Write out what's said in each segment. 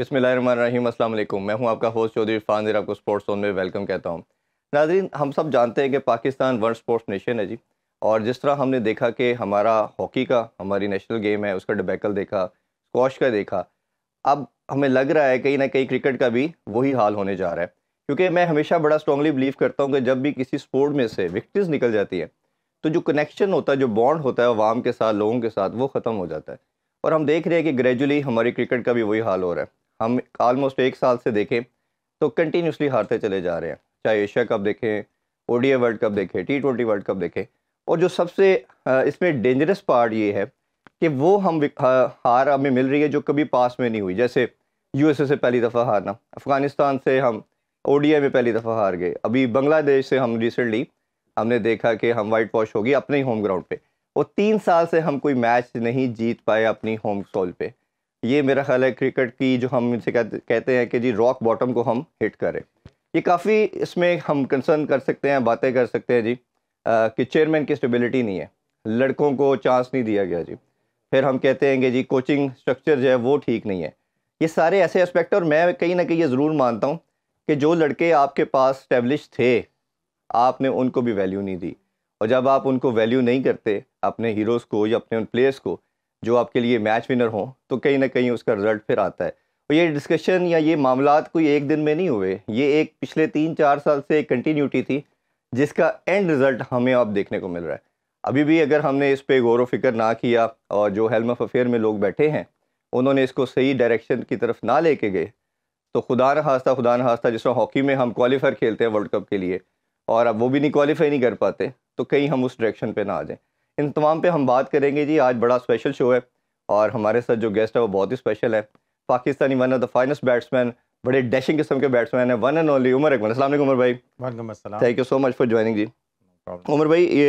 अस्सलाम मैं हूं आपका होस्ट चौधरी इरफान जी आपको स्पोर्ट्स जोन में वेलकम कहता हूं नाजरीन हम सब जानते हैं कि पाकिस्तान वर्ल्ड स्पोर्ट्स नेशन है जी और जिस तरह हमने देखा कि हमारा हॉकी का हमारी नेशनल गेम है उसका डबैकल देखा स्कॉश का देखा अब हमें लग रहा है कहीं ना कहीं क्रिकेट का भी वही हाल होने जा रहा है क्योंकि मैं हमेशा बड़ा स्ट्रॉगली बिलीव करता हूँ कि जब भी किसी स्पोर्ट में से विक्ट्रीज निकल जाती है तो जो कनेक्शन होता है जो बॉन्ड होता है अवाम के साथ लोगों के साथ वो ख़त्म हो जाता है और हम देख रहे हैं कि ग्रेजुअली हमारी क्रिकेट का भी वही हाल हो रहा है हम आलमोस्ट एक साल से देखें तो कंटिन्यूसली हारते चले जा रहे हैं चाहे एशिया कप देखें ओ वर्ल्ड कप देखें टी ट्वेंटी वर्ल्ड कप देखें और जो सबसे इसमें डेंजरस पार्ट ये है कि वो हम हार हमें मिल रही है जो कभी पास में नहीं हुई जैसे यूएसए से पहली दफ़ा हारना अफ़गानिस्तान से हम ओडिया में पहली दफ़ा हार गए अभी बांग्लादेश से हम रिसेंटली हमने देखा कि हम वाइट वॉश होगी अपने ही होम ग्राउंड पे और तीन साल से हम कोई मैच नहीं जीत पाए अपनी होम सॉल पर ये मेरा ख्याल है क्रिकेट की जो हम इनसे कहते हैं कि जी रॉक बॉटम को हम हिट करें ये काफ़ी इसमें हम कंसर्न कर सकते हैं बातें कर सकते हैं जी आ, कि चेयरमैन की स्टेबिलिटी नहीं है लड़कों को चांस नहीं दिया गया जी फिर हम कहते हैं कि जी कोचिंग स्ट्रक्चर जो है वो ठीक नहीं है ये सारे ऐसे एस्पेक्ट और मैं कहीं ना कहीं ये ज़रूर मानता हूँ कि जो लड़के आपके पास स्टैब्लिश थे आपने उनको भी वैल्यू नहीं दी और जब आप उनको वैल्यू नहीं करते अपने हीरोज़ को या अपने उन प्लेयर्स को जो आपके लिए मैच विनर हों तो कहीं ना कहीं उसका रिजल्ट फिर आता है और तो ये डिस्कशन या ये मामला कोई एक दिन में नहीं हुए ये एक पिछले तीन चार साल से एक कंटिन्यूटी थी जिसका एंड रिज़ल्ट हमें अब देखने को मिल रहा है अभी भी अगर हमने इस पर गौर फिक्र ना किया और जो हेलम ऑफ अफेयर में लोग बैठे हैं उन्होंने इसको सही डायरेक्शन की तरफ ना लेके गए तो खुदा न हास्ता खुदा न हास्ता जिस तरह हॉकी में हम क्वालिफायर खेलते हैं वर्ल्ड कप के लिए और अब वो भी नहीं क्वालिफाई नहीं कर पाते तो कहीं हम उस डायरेक्शन पे ना आ जाएं इन तमाम पे हम बात करेंगे जी आज बड़ा स्पेशल शो है और हमारे साथ जो गेस्ट है वो बहुत ही स्पेशल है Pakistani one of the finest batsman बड़े डैशिंग किस्म के बैट्समैन है one and only Umar Akmal असल उमर भाई thank you so much for joining जी उमर भाई ये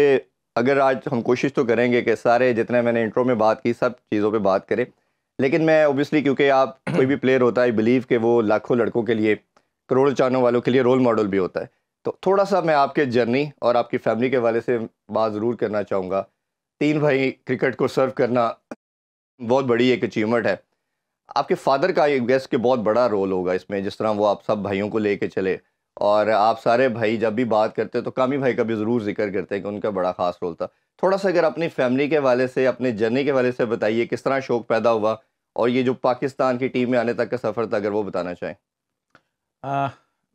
अगर आज हम कोशिश तो करेंगे कि सारे जितने मैंने इंट्रो में बात की सब चीज़ों पर बात करें लेकिन मैं ओबियसली क्योंकि आप कोई भी प्लेयर होता है बिलीव के वो लाखों लड़कों के लिए करोड़ों चानों वालों के लिए रोल मॉडल भी होता है तो थोड़ा सा मैं आपके जर्नी और आपकी फैमिली के वाले से बात ज़रूर करना चाहूँगा तीन भाई क्रिकेट को सर्व करना बहुत बड़ी एक अचीवमेंट है आपके फादर का एक गेस्ट के बहुत बड़ा रोल होगा इसमें जिस तरह वो आप सब भाइयों को लेके चले और आप सारे भाई जब भी बात करते हैं तो कामी भाई का भी ज़रूर जिक्र करते हैं कि उनका बड़ा ख़ास रोल था थोड़ा सा अगर अपनी फैमिली के वाले से अपने जर्नी के वाले से बताइए किस तरह शौक पैदा हुआ और ये जो पाकिस्तान की टीम में आने तक का सफ़र था अगर वो बताना चाहें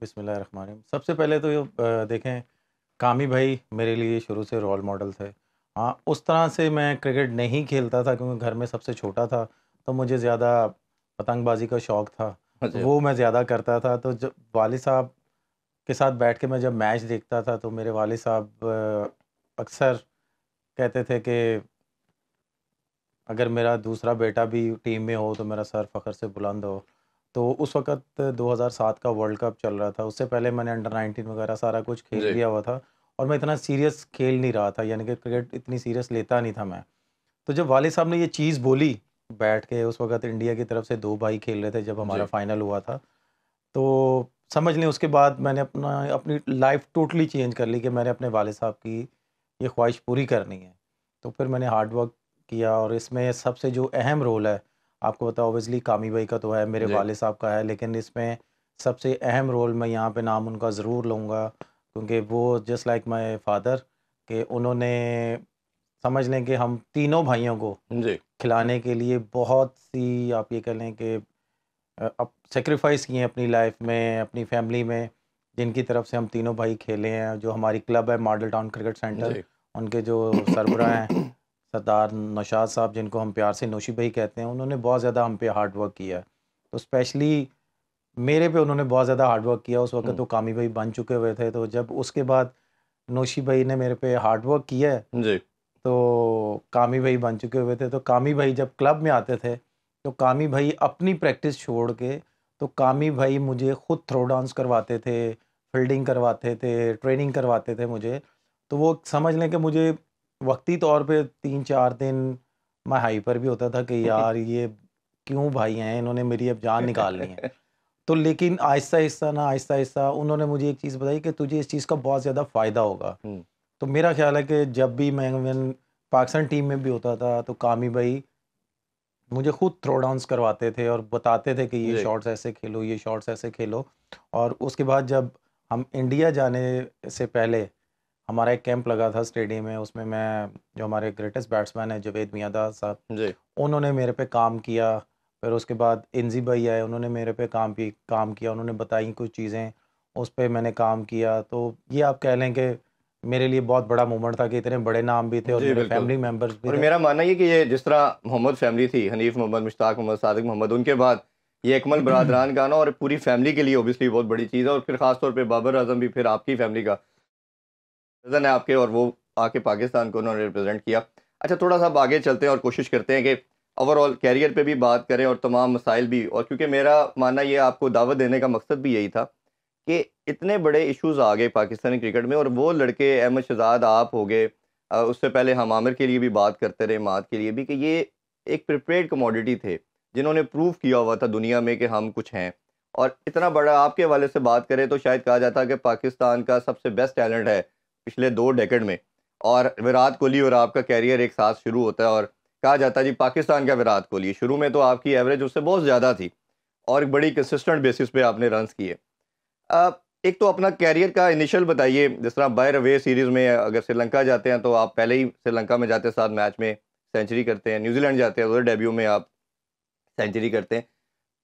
बिसमिल्ल सबसे पहले तो ये देखें कामी भाई मेरे लिए शुरू से रोल मॉडल थे हाँ उस तरह से मैं क्रिकेट नहीं खेलता था क्योंकि घर में सबसे छोटा था तो मुझे ज़्यादा पतंगबाजी का शौक़ था अच्छा। वो मैं ज़्यादा करता था तो जब वालि साहब के साथ बैठ के मैं जब मैच देखता था तो मेरे वाल साहब अक्सर कहते थे कि अगर मेरा दूसरा बेटा भी टीम में हो तो मेरा सर फ़ख्र से बुलंद हो तो उस वक्त 2007 का वर्ल्ड कप चल रहा था उससे पहले मैंने अंडर 19 वगैरह सारा कुछ खेल लिया हुआ था और मैं इतना सीरियस खेल नहीं रहा था यानी कि क्रिकेट इतनी सीरियस लेता नहीं था मैं तो जब वाले साहब ने ये चीज़ बोली बैठ के उस वक्त इंडिया की तरफ से दो भाई खेल रहे थे जब हमारा फाइनल हुआ था तो समझ लें उसके बाद मैंने अपना अपनी लाइफ टोटली चेंज कर ली कि मैंने अपने वाले साहब की ये ख्वाहिश पूरी करनी है तो फिर मैंने हार्ड वर्क किया और इसमें सबसे जो अहम रोल है आपको पता ओबियसली कामी भाई का तो है मेरे वाले साहब का है लेकिन इसमें सबसे अहम रोल मैं यहाँ पे नाम उनका ज़रूर लूँगा क्योंकि वो जस्ट लाइक माई फादर के उन्होंने समझ लें कि हम तीनों भाइयों को खिलाने के लिए बहुत सी आप ये कह लें कि अब सेक्रीफाइस किए हैं अपनी लाइफ में अपनी फैमिली में जिनकी तरफ से हम तीनों भाई खेले हैं जो हमारी क्लब है मॉडल टाउन क्रिकेट सेंटर उनके जो सरबरा हैं सरदार नौशाद साहब जिनको हम प्यार से नोशी भाई कहते हैं उन्होंने बहुत ज़्यादा हम पे हार्ड वर्क किया है तो स्पेशली मेरे पे उन्होंने बहुत ज़्यादा हार्डवर्क किया उस वक्त हम्म। तो कामी भाई बन चुके हुए थे तो जब उसके बाद नोशी भाई ने मेरे पे हार्डवर्क किया है जी तो कामी भाई बन चुके हुए थे तो कामी भाई जब क्लब में आते थे तो कामी भाई अपनी प्रैक्टिस छोड़ के तो कामी भाई मुझे खुद थ्रो डांस करवाते थे फील्डिंग करवाते थे ट्रेनिंग करवाते थे मुझे तो वो समझ लें कि मुझे वक्ती तौर पे तीन चार दिन मैं हाइपर भी होता था कि यार ये क्यों भाई हैं इन्होंने मेरी अब जान निकाल ली है तो लेकिन आहिस्ता आहिस्ता ना आहिस्ता आहिस्ता उन्होंने मुझे एक चीज़ बताई कि तुझे इस चीज़ का बहुत ज़्यादा फ़ायदा होगा हम्म। तो मेरा ख्याल है कि जब भी मैं पाकिस्तान टीम में भी होता था तो कामी भाई मुझे खुद थ्रो डाउंस करवाते थे और बताते थे कि ये शॉट्स ऐसे खेलो ये शॉट्स ऐसे खेलो और उसके बाद जब हम इंडिया जाने से पहले हमारा एक कैंप लगा था स्टेडियम में उसमें मैं जो हमारे ग्रेटेस्ट बैट्समैन है जवेद मियादा साहब उन्होंने मेरे पे काम किया फिर उसके बाद इंजी भाई आए उन्होंने मेरे पे काम भी काम किया उन्होंने बताई कुछ चीज़ें उस पर मैंने काम किया तो ये आप कह लें कि मेरे लिए बहुत बड़ा मोमेंट था कि इतने बड़े नाम भी थे और मेरे फैमिली मेंबर्स भी और मेरा मानना ये कि ये जिस तरह मोहम्मद फैमिली थी हनीफ मोहम्मद मुश्ताक मोहम्मद सादिक मोहम्मद उनके बाद ये एकमल बरदरान का ना और पूरी फैमिली के लिए ओबियसली बहुत बड़ी चीज़ है और फिर ख़ासतौर पर बाबर अजम भी फिर आपकी फैमिली का कज़न है आपके और वो आके पाकिस्तान को उन्होंने रिप्रेजेंट किया अच्छा थोड़ा सा आगे चलते हैं और कोशिश करते हैं कि ओवरऑल कैरियर पे भी बात करें और तमाम मसाइल भी और क्योंकि मेरा मानना ये आपको दावत देने का मकसद भी यही था कि इतने बड़े इश्यूज आ गए पाकिस्तानी क्रिकेट में और वो लड़के अहमद शहजाद आप हो गए उससे पहले हम आमिर के लिए भी बात करते रहे मात के लिए भी कि ये एक प्रिपेड कमोडिटी थे जिन्होंने प्रूव किया हुआ था दुनिया में कि हम कुछ हैं और इतना बड़ा आपके वाले से बात करें तो शायद कहा जाता है कि पाकिस्तान का सबसे बेस्ट टैलेंट है पिछले दो डेकेड में और विराट कोहली और आपका कैरियर एक साथ शुरू होता है और कहा जाता है जी पाकिस्तान का विराट कोहली शुरू में तो आपकी एवरेज उससे बहुत ज़्यादा थी और एक बड़ी कंसिस्टेंट बेसिस पे आपने रन किए एक तो अपना कैरियर का इनिशियल बताइए जिस तरह बायर अवे सीरीज़ में अगर श्रीलंका जाते हैं तो आप पहले ही श्रीलंका में जाते हैं साथ मैच में सेंचुरी करते हैं न्यूजीलैंड जाते हैं उधर डेब्यू में आप सेंचुरी करते हैं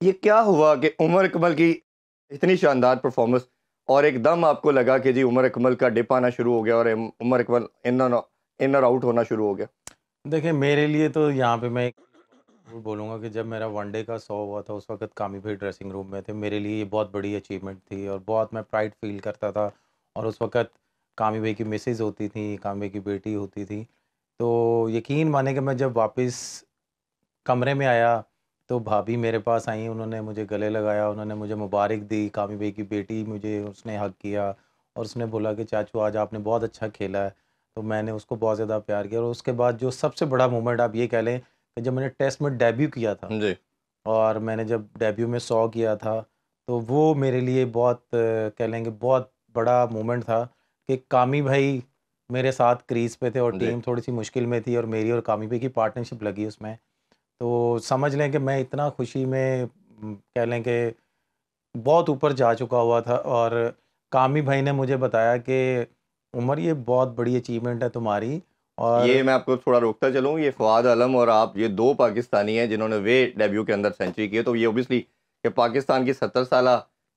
ये क्या हुआ कि उमर अकमल की इतनी शानदार परफॉर्मेंस और एक दम आपको लगा कि जी उमर अकमल का डिप आना शुरू हो गया और Umar Akmal in inner out होना शुरू हो गया देखिए, मेरे लिए तो यहाँ पे मैं बोलूँगा कि जब मेरा वनडे का शो हुआ था, उस वक़्त कामी भाई ड्रेसिंग रूम में थे। मेरे लिए ये बहुत बड़ी अचीवमेंट थी और बहुत मैं प्राइड फ़ील करता था और उस वक़्त कामी भाई की मिसेज़ होती थी, कामी भाई की बेटी होती थी। तो यकीन माने कि मैं जब वापस कमरे में आया, तो भाभी मेरे पास आई उन्होंने मुझे गले लगाया, उन्होंने मुझे मुबारक दी, कामी भाई की बेटी मुझे उसने हक़ किया और उसने बोला कि, "चाचू, आज आपने बहुत अच्छा खेला है।" तो मैंने उसको बहुत ज़्यादा प्यार किया और उसके बाद जो सबसे बड़ा मोमेंट आप ये कह लें कि जब मैंने टेस्ट में डेब्यू किया था जी और मैंने जब डेब्यू में सौ किया था तो वो मेरे लिए बहुत कह लेंगे बहुत बड़ा मोमेंट था कि कामी भाई मेरे साथ क्रीज पे थे और टीम थोड़ी सी मुश्किल में थी और मेरी और कामी भाई की पार्टनरशिप लगी उसमें तो समझ लें कि मैं इतना खुशी में कह लें कि बहुत ऊपर जा चुका हुआ था और कामी भाई ने मुझे बताया कि उमर ये बहुत बड़ी अचीवमेंट है तुम्हारी और ये मैं आपको थोड़ा रोकता चलूँ ये फवाद आलम और आप ये दो पाकिस्तानी हैं जिन्होंने वे डेब्यू के अंदर सेंचुरी की तो ये ओबियसली कि पाकिस्तान की सत्तर साल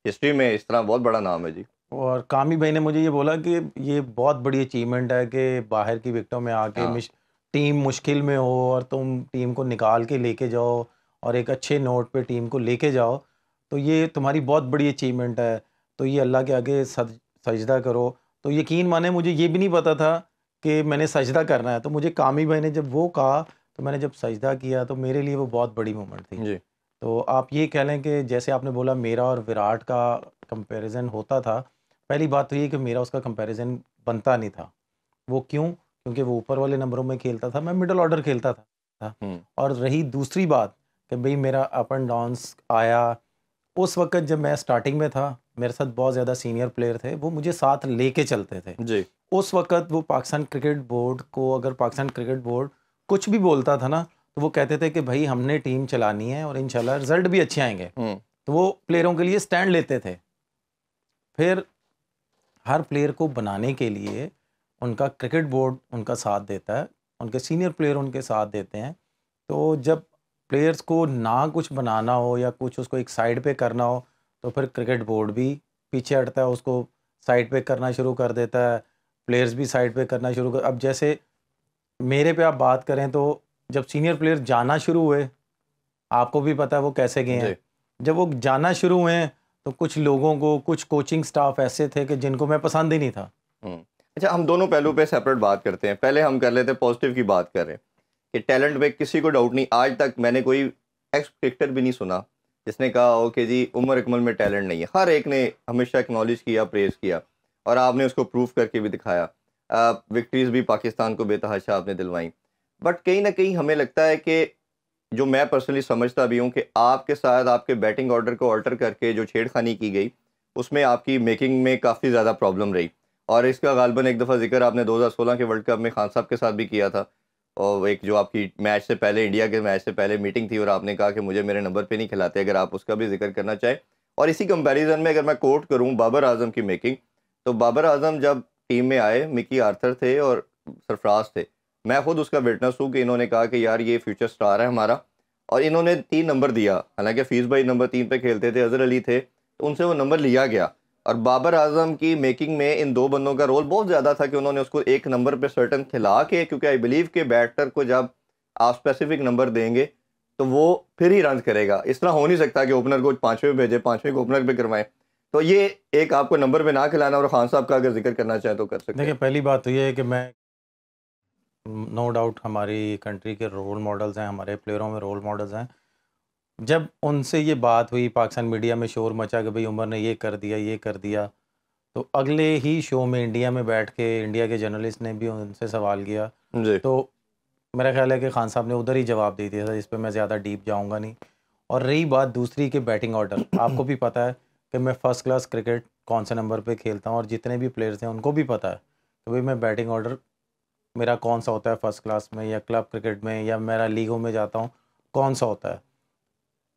हिस्ट्री में इस तरह बहुत बड़ा नाम है जी और कामी भाई ने मुझे ये बोला कि ये बहुत बड़ी अचीवमेंट है कि बाहर की विकटों में आके हाँ। टीम मुश्किल में हो और तुम टीम को निकाल के लेके जाओ और एक अच्छे नोट पे टीम को लेके जाओ तो ये तुम्हारी बहुत बड़ी अचीवमेंट है तो ये अल्लाह के आगे सज सजदा करो तो यकीन माने मुझे ये भी नहीं पता था कि मैंने सजदा करना है तो मुझे कामी भाई ने जब वो कहा तो मैंने जब सजदा किया तो मेरे लिए वो बहुत बड़ी मोमेंट थी जी तो आप ये कह लें कि जैसे आपने बोला मेरा और विराट का कंपैरिजन होता था पहली बात तो ये कि मेरा उसका कंपैरिजन बनता नहीं था वो क्यों क्योंकि वो ऊपर वाले नंबरों में खेलता था मैं मिडल ऑर्डर खेलता था हम्म। और रही दूसरी बात कि भाई मेरा अप एंड डाउंस आया उस वक्त जब मैं स्टार्टिंग में था मेरे साथ बहुत ज़्यादा सीनियर प्लेयर थे वो मुझे साथ लेके चलते थे जी उस वक्त वो पाकिस्तान क्रिकेट बोर्ड को अगर पाकिस्तान क्रिकेट बोर्ड कुछ भी बोलता था ना तो वो कहते थे कि भाई हमने टीम चलानी है और इनशाला रिजल्ट भी अच्छे आएंगे हम्म। तो वो प्लेयरों के लिए स्टैंड लेते थे फिर हर प्लेयर को बनाने के लिए उनका क्रिकेट बोर्ड उनका साथ देता है उनके सीनियर प्लेयर उनके साथ देते हैं तो जब प्लेयर्स को ना कुछ बनाना हो या कुछ उसको एक साइड पे करना हो तो फिर क्रिकेट बोर्ड भी पीछे हटता है उसको साइड पे करना शुरू कर देता है प्लेयर्स भी साइड पे करना शुरू कर अब जैसे मेरे पे आप बात करें तो जब सीनियर प्लेयर जाना शुरू हुए आपको भी पता है वो कैसे गए हैं जब वो जाना शुरू हुए तो कुछ लोगों को कुछ कोचिंग स्टाफ ऐसे थे कि जिनको मैं पसंद ही नहीं था हम्म। अच्छा हम दोनों पहलू पे सेपरेट बात करते हैं पहले हम कर लेते हैं पॉजिटिव की बात करें कि टैलेंट में किसी को डाउट नहीं आज तक मैंने कोई एक्स क्रिकेटर भी नहीं सुना जिसने कहा हो कि जी उमर अकमल में टैलेंट नहीं है हर एक ने हमेशा एक्नॉलेज किया प्रेज़ किया और आपने उसको प्रूव करके भी दिखाया विक्ट्रीज़ भी पाकिस्तान को बेतहाशा आपने दिलवाई बट कहीं ना कहीं हमें लगता है कि जो मैं पर्सनली समझता भी हूँ कि आपके साथ आपके बैटिंग ऑर्डर को ऑल्टर करके जो छेड़खानी की गई उसमें आपकी मेकिंग में काफ़ी ज़्यादा प्रॉब्लम रही और इसका गालबन एक दफ़ा जिक्र आपने 2016 के वर्ल्ड कप में खान साहब के साथ भी किया था और एक जो आपकी मैच से पहले इंडिया के मैच से पहले मीटिंग थी और आपने कहा कि मुझे मेरे नंबर पे नहीं खिलाते अगर आप उसका भी जिक्र करना चाहें और इसी कंपैरिजन में अगर मैं कोट करूं बाबर आजम की मेकिंग तो बाबर आजम जब टीम में आए मिकी आर्थर थे और सरफराज थे मैं खुद उसका विटनेस हूँ कि इन्होंने कहा कि यार ये फ्यूचर स्टार है हमारा और इन्होंने तीन नंबर दिया हालांकि फीस भाई नंबर तीन पर खेलते थे अजहर अली थे तो उनसे वो नंबर लिया गया और बाबर आजम की मेकिंग में इन दो बंदों का रोल बहुत ज़्यादा था कि उन्होंने उसको एक नंबर पर सर्टन खिला के क्योंकि आई बिलीव के बैटर को जब आप स्पेसिफिक नंबर देंगे तो वो फिर ही रन करेगा इस तरह हो नहीं सकता कि ओपनर को पाँचवें भेजे पाँचवें को ओपनर पे करवाएं तो ये एक आपको नंबर पे ना खिलाना और खान साहब का अगर जिक्र करना चाहे तो कर सकते देखिए पहली बात तो ये है कि मैं नो no डाउट हमारी कंट्री के रोल मॉडल्स हैं हमारे प्लेयरों में रोल मॉडल्स हैं जब उनसे ये बात हुई पाकिस्तान मीडिया में शोर मचा कि भाई उमर ने ये कर दिया ये कर दिया तो अगले ही शो में इंडिया में बैठ के इंडिया के जर्नलिस्ट ने भी उनसे सवाल किया तो मेरा ख्याल है कि खान साहब ने उधर ही जवाब दे दिया था जिस पर मैं ज़्यादा डीप जाऊँगा नहीं और रही बात दूसरी के बैटिंग ऑर्डर आपको भी पता है कि मैं फ़र्स्ट क्लास क्रिकेट कौन से नंबर पर खेलता हूँ और जितने भी प्लेयर्स हैं उनको भी पता है कि तो भाई मैं बैटिंग ऑर्डर मेरा कौन सा होता है फ़र्स्ट क्लास में या क्लब क्रिकेट में या मेरा लीगों में जाता हूँ कौन सा होता है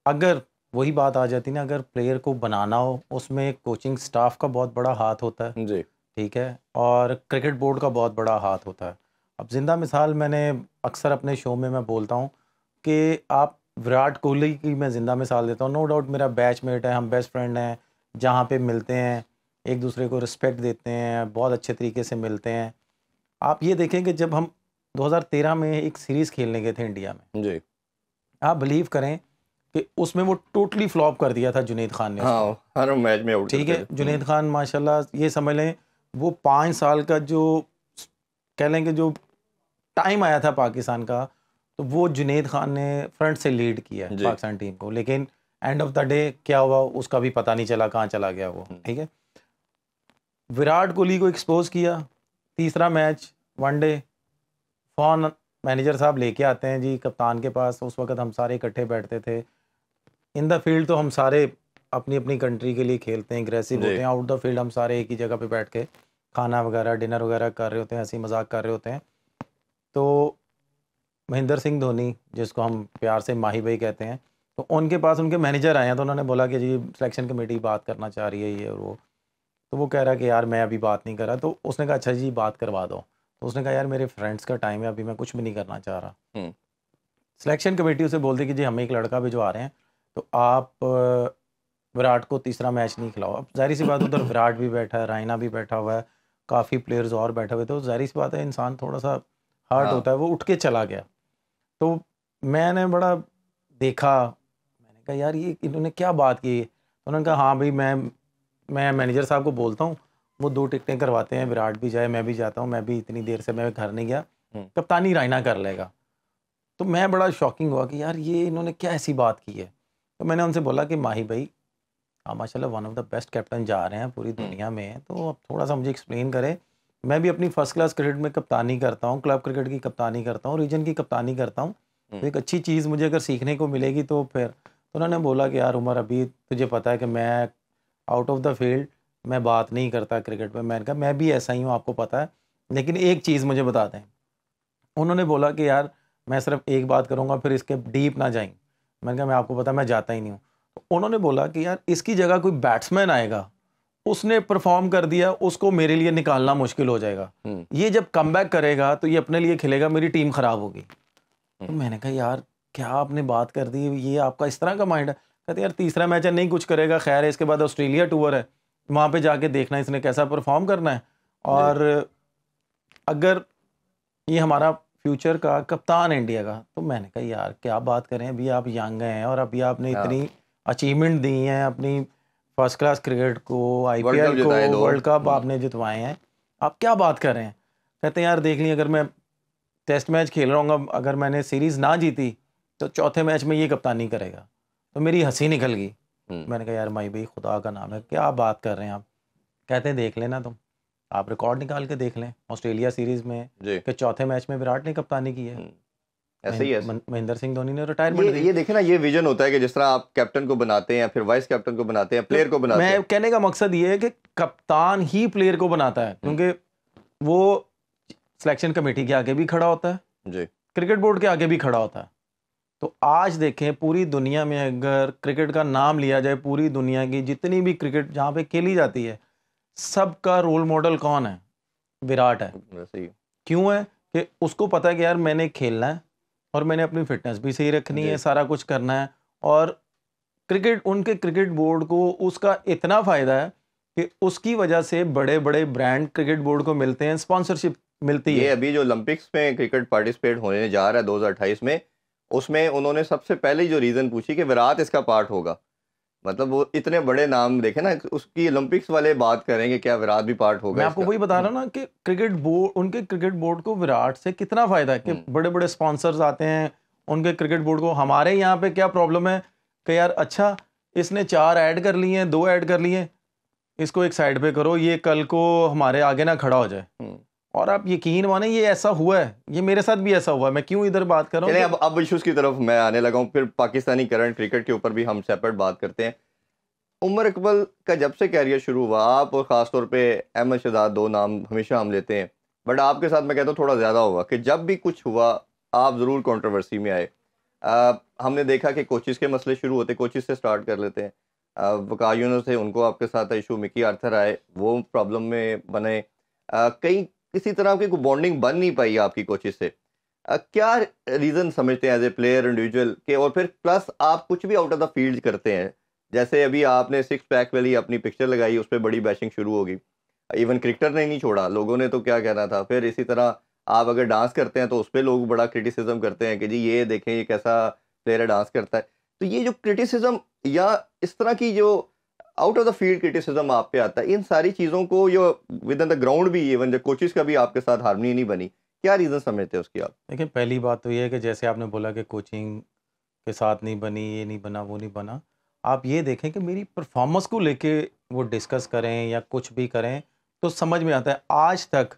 अगर वही बात आ जाती ना अगर प्लेयर को बनाना हो उसमें कोचिंग स्टाफ का बहुत बड़ा हाथ होता है जी ठीक है और क्रिकेट बोर्ड का बहुत बड़ा हाथ होता है अब जिंदा मिसाल मैंने अक्सर अपने शो में मैं बोलता हूँ कि आप विराट कोहली की मैं ज़िंदा मिसाल देता हूँ नो डाउट मेरा बैचमेट है हम बेस्ट फ्रेंड हैं जहाँ पे मिलते हैं एक दूसरे को रिस्पेक्ट देते हैं बहुत अच्छे तरीके से मिलते हैं आप ये देखें कि जब हम 2013 में एक सीरीज़ खेलने गए थे इंडिया में जी आप बिलीव करें कि उसमें वो टोटली फ्लॉप कर दिया था जुनेद खान ने हाँ, हर मैच में ठीक है जुनेद हम्म। खान माशाल्लाह ये समझ लें वो पाँच साल का जो कह लें कि जो टाइम आया था पाकिस्तान का तो वो जुनेद खान ने फ्रंट से लीड किया पाकिस्तान टीम को लेकिन एंड ऑफ द डे क्या हुआ उसका भी पता नहीं चला कहाँ चला गया वो हम्म। ठीक है विराट कोहली को एक्सपोज किया तीसरा मैच वनडे फ़ौन मैनेजर साहब लेके आते हैं जी कप्तान के पास उस वक्त हम सारे इकट्ठे बैठते थे इन द फील्ड तो हम सारे अपनी अपनी कंट्री के लिए खेलते हैं अग्रेसिव होते हैं आउट द फील्ड हम सारे एक ही जगह पे बैठ के खाना वगैरह डिनर वगैरह कर रहे होते हैं हंसी मजाक कर रहे होते हैं तो महेंद्र सिंह धोनी जिसको हम प्यार से माही भाई कहते हैं तो उनके पास उनके मैनेजर आए हैं तो उन्होंने बोला कि जी सिलेक्शन कमेटी बात करना चाह रही है ये और वो तो वो कह रहा कि यार मैं अभी बात नहीं कर रहा तो उसने कहा अच्छा जी बात करवा दो तो उसने कहा यार मेरे फ्रेंड्स का टाइम है अभी मैं कुछ भी नहीं करना चाह रहा सिलेक्शन हम्म। कमेटी उसे बोलती कि जी हमें एक लड़का भिजवा रहे हैं तो आप विराट को तीसरा मैच नहीं खिलाओ अब जाहिर सी बात उधर विराट भी बैठा है रायना भी बैठा हुआ है काफ़ी प्लेयर्स और बैठे हुए थे तो जाहिर सी बात है इंसान थोड़ा सा हार्ट होता है वो उठ के चला गया तो मैंने बड़ा देखा मैंने कहा यार ये इन्होंने क्या बात की तो उन्होंने कहा हाँ भाई मैं मैं मैनेजर साहब को बोलता हूँ वो दो टिकटें करवाते हैं विराट भी जाए मैं भी जाता हूँ मैं भी इतनी देर से मैं घर नहीं गया हम्म। कप्तानी रायना कर लेगा तो मैं बड़ा शॉकिंग हुआ कि यार ये इन्होंने क्या ऐसी बात की है तो मैंने उनसे बोला कि माही भाई हाँ माशाल्लाह one of the best captain जा रहे हैं पूरी हम्म। दुनिया में तो आप थोड़ा सा मुझे एक्सप्लेन करें मैं भी अपनी फर्स्ट क्लास क्रिकेट में कप्तानी करता हूँ क्लब क्रिकेट की कप्तानी करता हूँ रीजन की कप्तानी करता हूँ तो हम्म। एक अच्छी चीज़ मुझे अगर सीखने को मिलेगी तो फिर तो उन्होंने बोला कि यार उमर अभी तुझे पता है कि मैं आउट ऑफ द फील्ड मैं बात नहीं करता क्रिकेट में मैंने कहा मैं भी ऐसा ही हूँ आपको पता है लेकिन एक चीज़ मुझे बता दें उन्होंने बोला कि यार मैं सिर्फ एक बात करूँगा फिर इसके डीप ना जाएंगे मैंने कहा मैं आपको पता मैं जाता ही नहीं हूँ तो उन्होंने बोला कि यार इसकी जगह कोई बैट्समैन आएगा उसने परफॉर्म कर दिया उसको मेरे लिए निकालना मुश्किल हो जाएगा हम्म। ये जब कम करेगा तो ये अपने लिए खिलेगा मेरी टीम खराब होगी तो हम्म। मैंने कहा यार क्या आपने बात कर दी ये आपका इस तरह का माइंड है कहते यार तीसरा मैच है नहीं कुछ करेगा खैर है इसके बाद ऑस्ट्रेलिया टूर है वहाँ पे जाके देखना इसने कैसा परफॉर्म करना है और अगर ये हमारा फ्यूचर का कप्तान इंडिया का तो मैंने कहा यार क्या बात करें अभी आप यंग हैं और अभी आपने हाँ। इतनी अचीवमेंट दी हैं अपनी फर्स्ट क्लास क्रिकेट को आईपीएल को वर्ल्ड कप हम्म। आपने जितवाए हैं आप क्या बात कर रहे हैं कहते हैं यार देख ली अगर मैं टेस्ट मैच खेल रहा हूँ अगर मैंने सीरीज़ ना जीती तो चौथे मैच में ये कप्तानी करेगा तो मेरी हंसी निकल गई हम्म। मैंने कहा यार माई भाई खुदा का नाम है क्या बात कर रहे हैं आप कहते हैं देख लेना तुम आप रिकॉर्ड निकाल के देख लें ऑस्ट्रेलिया सीरीज में के चौथे मैच में विराट ने कप्तानी की है हम्म, ऐसे ही है महेंद्र सिंह धोनी ने रिटायरमेंट ये, ये देखे ना ये विजन होता है कि जिस तरह आप कैप्टन को बनाते हैं फिर वाइस कैप्टन को बनाते हैं प्लेयर को बनाते मैं कहने का मकसद ये है कि कप्तान ही प्लेयर को बनाता है हम्म। क्योंकि वो सिलेक्शन कमेटी के आगे भी खड़ा होता है जी क्रिकेट बोर्ड के आगे भी खड़ा होता है तो आज देखें पूरी दुनिया में अगर क्रिकेट का नाम लिया जाए पूरी दुनिया की जितनी भी क्रिकेट जहाँ पे खेली जाती है सबका रोल मॉडल कौन है विराट है क्यों है कि उसको पता है कि यार मैंने खेलना है और मैंने अपनी फिटनेस भी सही रखनी है सारा कुछ करना है और क्रिकेट उनके क्रिकेट बोर्ड को उसका इतना फ़ायदा है कि उसकी वजह से बड़े बड़े ब्रांड क्रिकेट बोर्ड को मिलते हैं स्पॉन्सरशिप मिलती ये है अभी जो ओलंपिक्स में क्रिकेट पार्टिसिपेट होने जा रहा है दो में उसमें उन्होंने सबसे पहले जो रीज़न पूछी कि विराट इसका पार्ट होगा मतलब वो इतने बड़े नाम देखे ना उसकी ओलंपिक्स वाले बात करेंगे क्या विराट भी पार्ट होगा मैं आपको वही बता रहा ना कि क्रिकेट बोर्ड उनके क्रिकेट बोर्ड को विराट से कितना फायदा है कि बड़े बड़े स्पॉन्सर्स आते हैं उनके क्रिकेट बोर्ड को हमारे यहाँ पे क्या प्रॉब्लम है कि यार अच्छा इसने चार ऐड कर लिए हैं दो ऐड कर लिए इसको एक साइड पे करो ये कल को हमारे आगे ना खड़ा हो जाए हम्म। और आप यकीन माने ये ऐसा हुआ है ये मेरे साथ भी ऐसा हुआ है मैं क्यों इधर बात कर रहा हूँ अब अब इशूज की तरफ मैं आने लगा हूँ फिर पाकिस्तानी करंट क्रिकेट के ऊपर भी हम सेपरेट बात करते हैं उमर अकबल का जब से कैरियर शुरू हुआ आप और ख़ासतौर पर अहमद शजाद दो नाम हमेशा हम लेते हैं बट आपके साथ मैं कहता हूँ थोड़ा ज़्यादा हुआ कि जब भी कुछ हुआ आप ज़रूर कॉन्ट्रोवर्सी में आए हमने देखा कि कोचिज़ के मसले शुरू होते कोचिज़ से स्टार्ट कर लेते हैं वकार थे उनको आपके साथ इशू मिकी आर्थर आए वो प्रॉब्लम में बने कई किसी तरह की कोई बॉन्डिंग बन नहीं पाई आपकी कोचिज से क्या रीज़न समझते हैं एज ए प्लेयर इंडिविजुअल के और फिर प्लस आप कुछ भी आउट ऑफ द फील्ड करते हैं जैसे अभी आपने सिक्स पैक वाली अपनी पिक्चर लगाई उस पर बड़ी बैशिंग शुरू होगी इवन क्रिकेटर ने नहीं छोड़ा लोगों ने तो क्या कहना था फिर इसी तरह आप अगर डांस करते हैं तो उस पर लोग बड़ा क्रिटिसिज्म करते हैं कि जी ये देखें ये कैसा प्लेयर डांस करता है तो ये जो क्रिटिसिज्म या इस तरह की जो out of the field criticism आप पे आता है इन सारी चीज़ों को यो विद इन द ग्राउंड भी इवन जब कोचिज का भी आपके साथ हारमोनी नहीं बनी क्या रीज़न समझते हैं उसकी आप देखिए पहली बात तो ये है कि जैसे आपने बोला कि कोचिंग के साथ नहीं बनी ये नहीं बना वो नहीं बना आप ये देखें कि मेरी परफॉर्मेंस को लेके वो डिस्कस करें या कुछ भी करें तो समझ में आता है आज तक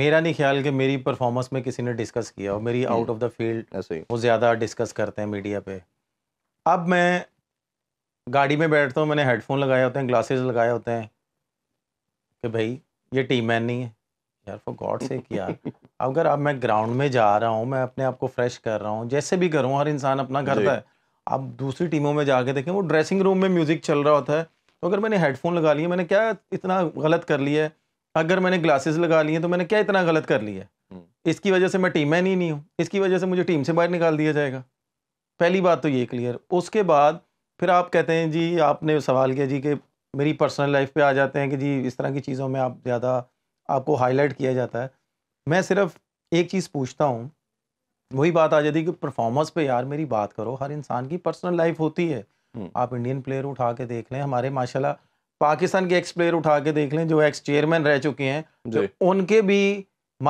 मेरा नहीं ख्याल कि मेरी परफॉर्मेंस में किसी ने डिस्कस किया और मेरी आउट ऑफ द फील्ड वो ज़्यादा डिस्कस करते हैं मीडिया पे अब मैं गाड़ी में बैठता हूँ मैंने हेडफोन लगाए होते हैं ग्लासेस लगाए होते हैं कि भाई ये टीम मैन नहीं है यार फॉर गॉड से यार अगर अब मैं ग्राउंड में जा रहा हूँ मैं अपने आप को फ्रेश कर रहा हूँ जैसे भी करूँ हर इंसान अपना करता है आप दूसरी टीमों में जाके देखें वो ड्रेसिंग रूम में म्यूज़िक चल रहा होता है तो अगर मैंने हेडफोन लगा लिए मैंने क्या इतना गलत कर लिया है अगर मैंने ग्लासेस लगा लिए तो मैंने क्या इतना गलत कर लिया है हम्म। इसकी वजह से मैं टीम मैन ही नहीं हूँ इसकी वजह से मुझे टीम से बाहर निकाल दिया जाएगा पहली बात तो ये क्लियर उसके बाद फिर आप कहते हैं जी आपने सवाल किया जी कि मेरी पर्सनल लाइफ पे आ जाते हैं कि जी इस तरह की चीज़ों में आप ज़्यादा आपको हाईलाइट किया जाता है मैं सिर्फ एक चीज़ पूछता हूँ वही बात आ जाती है कि परफॉर्मेंस पे यार मेरी बात करो हर इंसान की पर्सनल लाइफ होती है हम्म। आप इंडियन प्लेयर उठा के देख लें हमारे माशाला पाकिस्तान के एक्स प्लेयर उठा के देख लें जो एक्स चेयरमैन रह चुके हैं उनके भी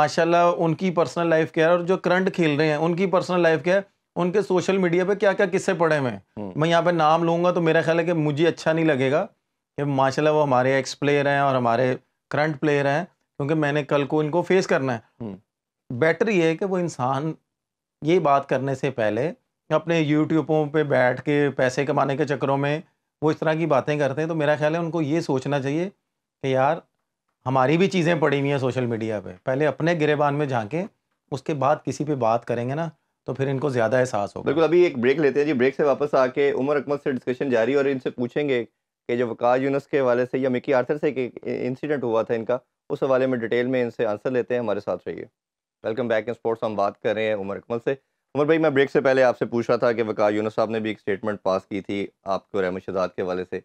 माशाला उनकी पर्सनल लाइफ क्या है और जो करंट खेल रहे हैं उनकी पर्सनल लाइफ क्या है उनके सोशल मीडिया पे क्या क्या किस्से पढ़े मैं हम्म। मैं यहाँ पे नाम लूंगा तो मेरा ख्याल है कि मुझे अच्छा नहीं लगेगा कि माशाल्लाह वो हमारे एक्स प्लेयर हैं और हमारे करंट प्लेयर हैं क्योंकि मैंने कल को इनको फेस करना है बेटर हम्म। ये है कि वो इंसान ये बात करने से पहले अपने यूट्यूबों पर बैठ के पैसे कमाने के चक्करों में वो इस तरह की बातें करते हैं तो मेरा ख्याल है उनको ये सोचना चाहिए कि यार हमारी भी चीज़ें पड़ी हुई हैं सोशल मीडिया पे पहले अपने गिरेबान में झांके उसके बाद किसी पे बात करेंगे ना तो फिर इनको ज़्यादा एहसास होगा बिल्कुल अभी एक ब्रेक लेते हैं जी ब्रेक से वापस आके उमर अकमद से डिस्कशन जारी और इनसे पूछेंगे कि जो वकार यूनस के हवाले से या मिकी आर्थर से एक इंसिडेंट हुआ था इनका उस हवाले में डिटेल में इनसे आंसर लेते हैं हमारे साथ रहिए वेलकम बैक इन स्पोर्ट्स हम बात कर रहे हैं उमर अकमल से उमर भाई मैं ब्रेक से पहले आपसे पूछ रहा था कि वकार यूनस साहब ने भी एक स्टेटमेंट पास की थी और अहमद शहजाद के हवाले से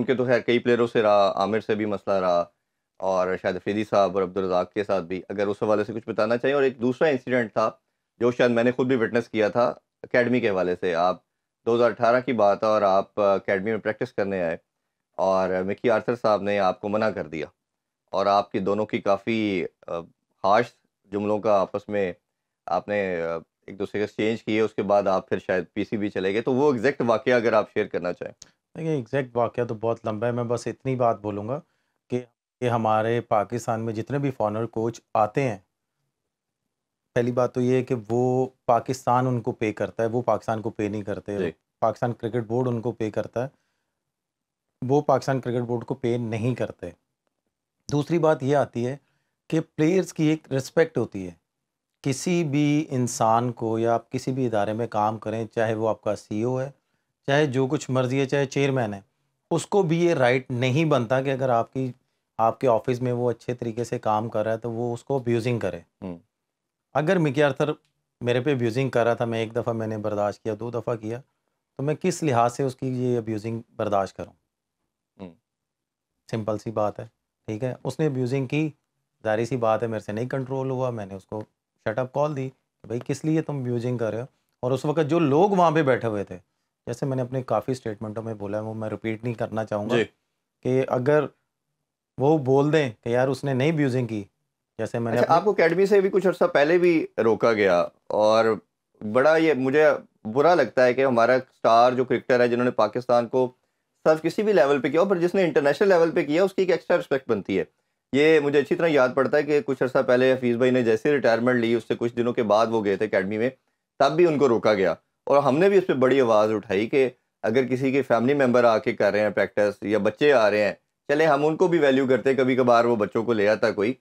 उनके तो खैर कई प्लेयरों से रहा आमिर से भी मसला रहा और शायद फ्रीदी साहब और अब्दुलरजाक के साथ भी अगर उस हवाले से कुछ बताना चाहिए और एक दूसरा इंसिडेंट था जो शायद मैंने खुद भी विटनेस किया था अकेडमी के हवाले से आप 2018 की बात है और आप अकेडमी uh, में प्रैक्टिस करने आए और मिकी uh, आर्थर साहब ने आपको मना कर दिया और आपकी दोनों की काफ़ी हाश uh, जुमलों का आपस में आपने एक दूसरे के चेंज किए उसके बाद आप फिर शायद पीसीबी चले गए तो वो एग्जैक्ट वाक़ अगर आप शेयर करना चाहें देखिए एग्जैक्ट वाक़ तो बहुत लंबा है मैं बस इतनी बात बोलूँगा कि हमारे पाकिस्तान में जितने भी फॉरनर कोच आते हैं पहली बात तो ये है कि वो पाकिस्तान उनको पे करता है वो पाकिस्तान को पे नहीं करते पाकिस्तान क्रिकेट बोर्ड उनको पे करता है वो पाकिस्तान क्रिकेट बोर्ड को पे नहीं करते दूसरी बात ये आती है कि प्लेयर्स की एक रिस्पेक्ट होती है किसी भी इंसान को या आप किसी भी इदारे में काम करें चाहे वो आपका सी e है चाहे जो कुछ मर्जी है चाहे चेयरमैन है उसको भी ये राइट नहीं बनता कि अगर आपकी आपके ऑफिस में वो अच्छे तरीके से काम कर रहा है तो वो उसको अब्यूजिंग करे हम्म। अगर मिकी आर्थर मेरे पे अब्यूजिंग कर रहा था मैं एक दफ़ा मैंने बर्दाश्त किया दो दफ़ा किया तो मैं किस लिहाज से उसकी ये अब्यूजिंग बर्दाश्त करूँ हम्म। सिंपल सी बात है ठीक है उसने अब्यूजिंग की जाहिर सी बात है मेरे से नहीं कंट्रोल हुआ मैंने उसको शटअप कॉल दी कि भाई किस लिए तुम अब्यूजिंग कर रहे हो और उस वक्त जो लोग वहाँ पे बैठे हुए थे जैसे मैंने अपने काफ़ी स्टेटमेंटों में बोला है वो मैं रिपीट नहीं करना चाहूँगा कि अगर वो बोल दें कि यार उसने नहीं अब्यूजिंग की जैसे मैंने अच्छा, आपको अकेडमी से भी कुछ अर्सा पहले भी रोका गया और बड़ा ये मुझे बुरा लगता है कि हमारा स्टार जो क्रिकेटर है जिन्होंने पाकिस्तान को सर्व किसी भी लेवल पे किया पर जिसने इंटरनेशनल लेवल पे किया उसकी एक एक्स्ट्रा रिस्पेक्ट बनती है ये मुझे अच्छी तरह याद पड़ता है कि कुछ अर्सा पहले हफीज़ भाई ने जैसे रिटायरमेंट ली उससे कुछ दिनों के बाद वो गए थे अकेडमी में तब भी उनको रोका गया और हमने भी उस पर बड़ी आवाज़ उठाई कि अगर किसी के फैमिली मेम्बर आके कर रहे हैं प्रैक्टिस या बच्चे आ रहे हैं चले हम उनको भी वैल्यू करते कभी कभार वो बच्चों को ले आता कोई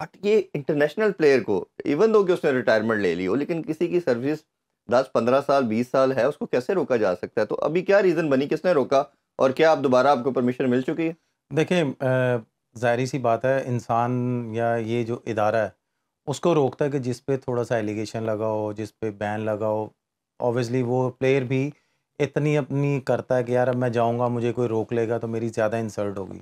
बट ये इंटरनेशनल प्लेयर को इवन दो कि उसने रिटायरमेंट ले ली हो लेकिन किसी की सर्विस दस पंद्रह साल बीस साल है उसको कैसे रोका जा सकता है तो अभी क्या रीज़न बनी किसने रोका और क्या आप दोबारा आपको परमिशन मिल चुकी है देखिए ज़ाहरी सी बात है इंसान या ये जो इदारा है उसको रोकता है कि जिस पे थोड़ा सा एलिगेशन लगा हो जिस पे बैन लगा हो ऑब्वियसली वो प्लेयर भी इतनी अपनी करता है कि यार अब मैं जाऊँगा मुझे कोई रोक लेगा तो मेरी ज़्यादा इंसल्ट होगी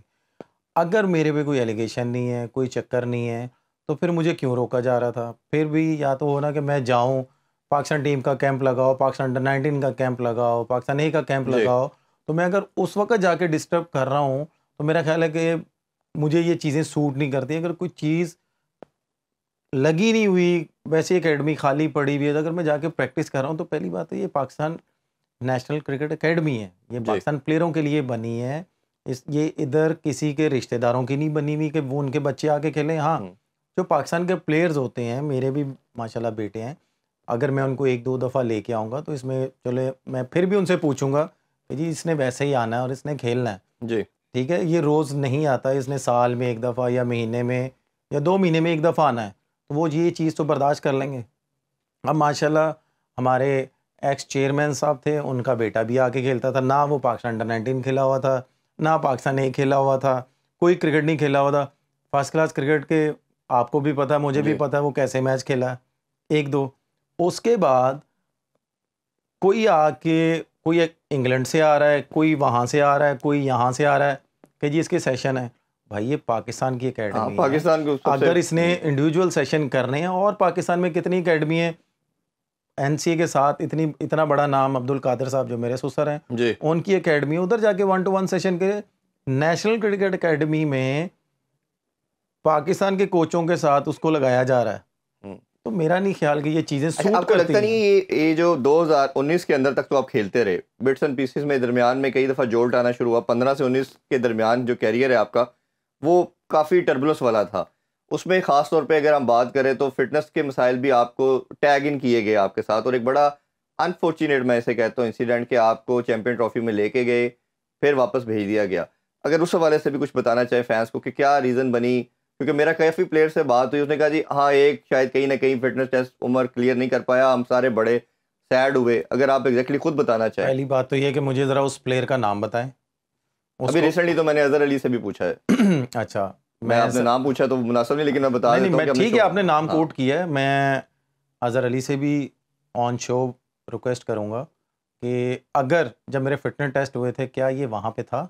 अगर मेरे पे कोई एलिगेशन नहीं है कोई चक्कर नहीं है तो फिर मुझे क्यों रोका जा रहा था फिर भी या तो होना कि मैं जाऊँ पाकिस्तान टीम का कैंप लगाओ पाकिस्तान अंडर नाइनटीन का कैंप लगाओ पाकिस्तान ए का कैंप लगाओ तो मैं अगर उस वक्त जाके डिस्टर्ब कर रहा हूँ तो मेरा ख्याल है कि मुझे ये चीज़ें सूट नहीं करती अगर कोई चीज़ लगी नहीं हुई वैसे अकेडमी खाली पड़ी हुई है तो अगर मैं जाके प्रैक्टिस कर रहा हूँ तो पहली बात तो है ये पाकिस्तान नेशनल क्रिकेट अकेडमी है ये पाकिस्तान प्लेयरों के लिए बनी है इस ये इधर किसी के रिश्तेदारों की नहीं बनी हुई कि वो उनके बच्चे आके खेलें हाँ हम्म। जो पाकिस्तान के प्लेयर्स होते हैं मेरे भी माशाला बेटे हैं अगर मैं उनको एक दो दफ़ा लेके आऊँगा तो इसमें चले मैं फिर भी उनसे पूछूंगा कि जी इसने वैसे ही आना है और इसने खेलना है जी ठीक है ये रोज़ नहीं आता इसने साल में एक दफ़ा या महीने में या दो महीने में एक दफ़ा आना है तो वो ये चीज़ तो बर्दाश्त कर लेंगे अब माशाल्लाह हमारे एक्स चेयरमैन साहब थे उनका बेटा भी आके खेलता था ना वो पाकिस्तान अंडर नाइनटीन खेला हुआ था ना पाकिस्तान ने खेला हुआ था कोई क्रिकेट नहीं खेला हुआ था फर्स्ट क्लास क्रिकेट के आपको भी पता मुझे भी पता वो कैसे मैच खेला एक दो उसके बाद कोई आके कोई एक इंग्लैंड से आ रहा है कोई वहाँ से आ रहा है कोई यहाँ से आ रहा है कि जी इसके सेशन है भाई ये पाकिस्तान की अकेडमी हाँ, पाकिस्तान को अगर इसने इंडिविजुअल सेशन करने हैं और पाकिस्तान में कितनी अकेडमी है एन के साथ इतनी इतना बड़ा नाम अब्दुल कादिर साहब जो मेरे सुसर हैं उनकी अकेडमी उधर जाके वन टू वन सेशन के नेशनल क्रिकेट अकेडमी में पाकिस्तान के कोचों के साथ उसको लगाया जा रहा है हम्म। तो मेरा नहीं ख्याल कि ये चीज़ें सूट अच्छा, आपको करती लगता नहीं ये ये जो 2019 के अंदर तक तो आप खेलते रहे बिट्स एंड पीसेस में दरमियान में कई दफ़ा जोल्ट आना शुरू हुआ 15 से 19 के दरमियान जो कैरियर है आपका वो काफ़ी टर्बुलस वाला था उसमें ख़ास तौर पे अगर हम बात करें तो फिटनेस के मसाइल भी आपको टैग इन किए गए आपके साथ और एक बड़ा अनफॉर्चुनेट मैं इसे कहता हूँ इंसिडेंट कि आपको चैम्पियन ट्रॉफी में लेके गए फिर वापस भेज दिया गया अगर उस हवाले से भी कुछ बताना चाहे फैंस को कि क्या रीज़न बनी क्योंकि मेरा काफ़ी प्लेयर से बात हुई उसने कहा जी हाँ एक शायद कहीं ना कहीं फिटनेस टेस्ट उम्र क्लियर नहीं कर पाया हम सारे बड़े सैड हुए अगर आप एग्जैक्टली खुद बताना चाहें पहली बात तो ये कि मुझे ज़रा उस प्लेयर का नाम बताएं अभी रिसेंटली तो मैंने अजहर अली से भी पूछा है अच्छा मैं आपने नाम पूछा तो मुनासिब नहीं लेकिन मैं बता नहीं, मैं ठीक है आपने नाम हाँ। कोट किया है मैं अज़हर अली से भी ऑन शो रिक्वेस्ट करूँगा कि अगर जब मेरे फिटनेस टेस्ट हुए थे क्या ये वहाँ पे था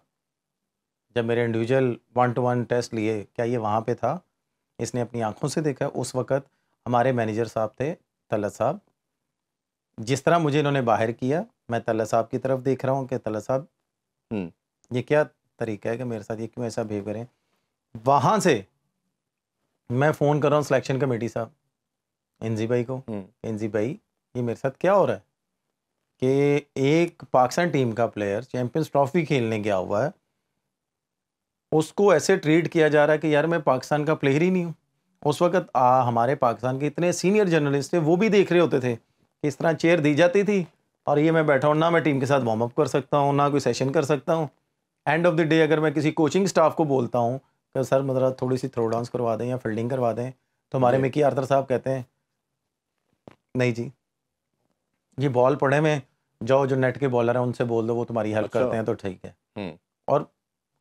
जब मेरे individual one to one test लिए क्या ये वहाँ पे था इसने अपनी आंखों से देखा उस वक़्त हमारे मैनेजर साहब थे तलत साहब जिस तरह मुझे इन्होंने बाहर किया मैं तलत साहब की तरफ देख रहा हूँ कि तलत साहब हम्म। ये क्या तरीका है कि मेरे साथ ये क्यों ऐसा बिहेव करें वहाँ से मैं फ़ोन कर रहा हूँ सिलेक्शन कमेटी साहब एनजी भाई को हम्म। एनजी भाई ये मेरे साथ क्या हो रहा है कि एक पाकिस्तान टीम का प्लेयर चैंपियंस ट्रॉफी खेलने गया हुआ है उसको ऐसे ट्रीट किया जा रहा है कि यार मैं पाकिस्तान का प्लेयर ही नहीं हूँ उस वक्त आ, हमारे पाकिस्तान के इतने सीनियर जर्नलिस्ट थे वो भी देख रहे होते थे कि इस तरह चेयर दी जाती थी और ये मैं बैठा हूँ ना मैं टीम के साथ वार्म अप कर सकता हूँ ना कोई सेशन कर सकता हूँ एंड ऑफ द डे अगर मैं किसी कोचिंग स्टाफ को बोलता हूँ कि सर मतलब थोड़ी सी थ्रो डांस करवा दें या फील्डिंग करवा दें तो हमारे मिकी आर्थर साहब कहते हैं नहीं जी ये बॉल पढ़े में जाओ जो नेट के बॉलर हैं उनसे बोल दो वो तुम्हारी हेल्प अच्छा। करते हैं तो ठीक है हम्म। और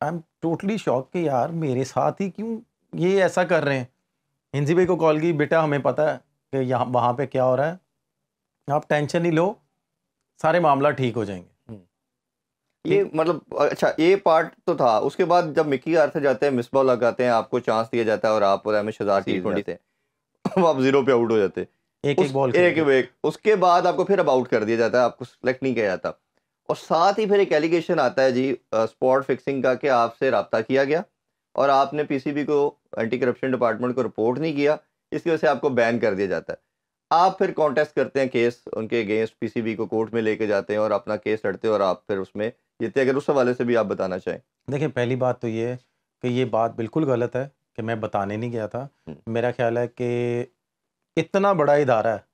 आई एम टोटली शॉक कि यार मेरे साथ ही क्यों ये ऐसा कर रहे हैं हिंजी भाई को कॉल की बेटा हमें पता है कि यहाँ वहाँ पे क्या हो रहा है आप टेंशन ही लो सारे मामला ठीक हो जाएंगे ये मतलब अच्छा ये पार्ट तो था उसके बाद जब मिकी आर्थर जाते हैं मिस बॉल लगाते हैं आपको चांस दिया जाता है और आप और अहमद शहजाद टी ट्वेंटी अब आप जीरो पे आउट हो जाते एक एक बॉल एक एक उसके बाद आपको फिर अब आउट कर दिया जाता है आपको सेलेक्ट नहीं किया जाता और साथ ही फिर एक एलिगेशन आता है जी स्पॉट फिक्सिंग का कि आपसे रबता किया गया और आपने पीसीबी को एंटी करप्शन डिपार्टमेंट को रिपोर्ट नहीं किया इसकी वजह से आपको बैन कर दिया जाता है आप फिर कॉन्टेस्ट करते हैं केस उनके अगेंस्ट पीसीबी को कोर्ट में लेके जाते हैं और अपना केस लड़ते हैं और आप फिर उसमें ये थे तो अगर उस हवाले से भी आप बताना चाहें देखिए पहली बात तो ये कि ये बात बिल्कुल गलत है कि मैं बताने नहीं गया था हम्म। मेरा ख्याल है कि इतना बड़ा इदारा है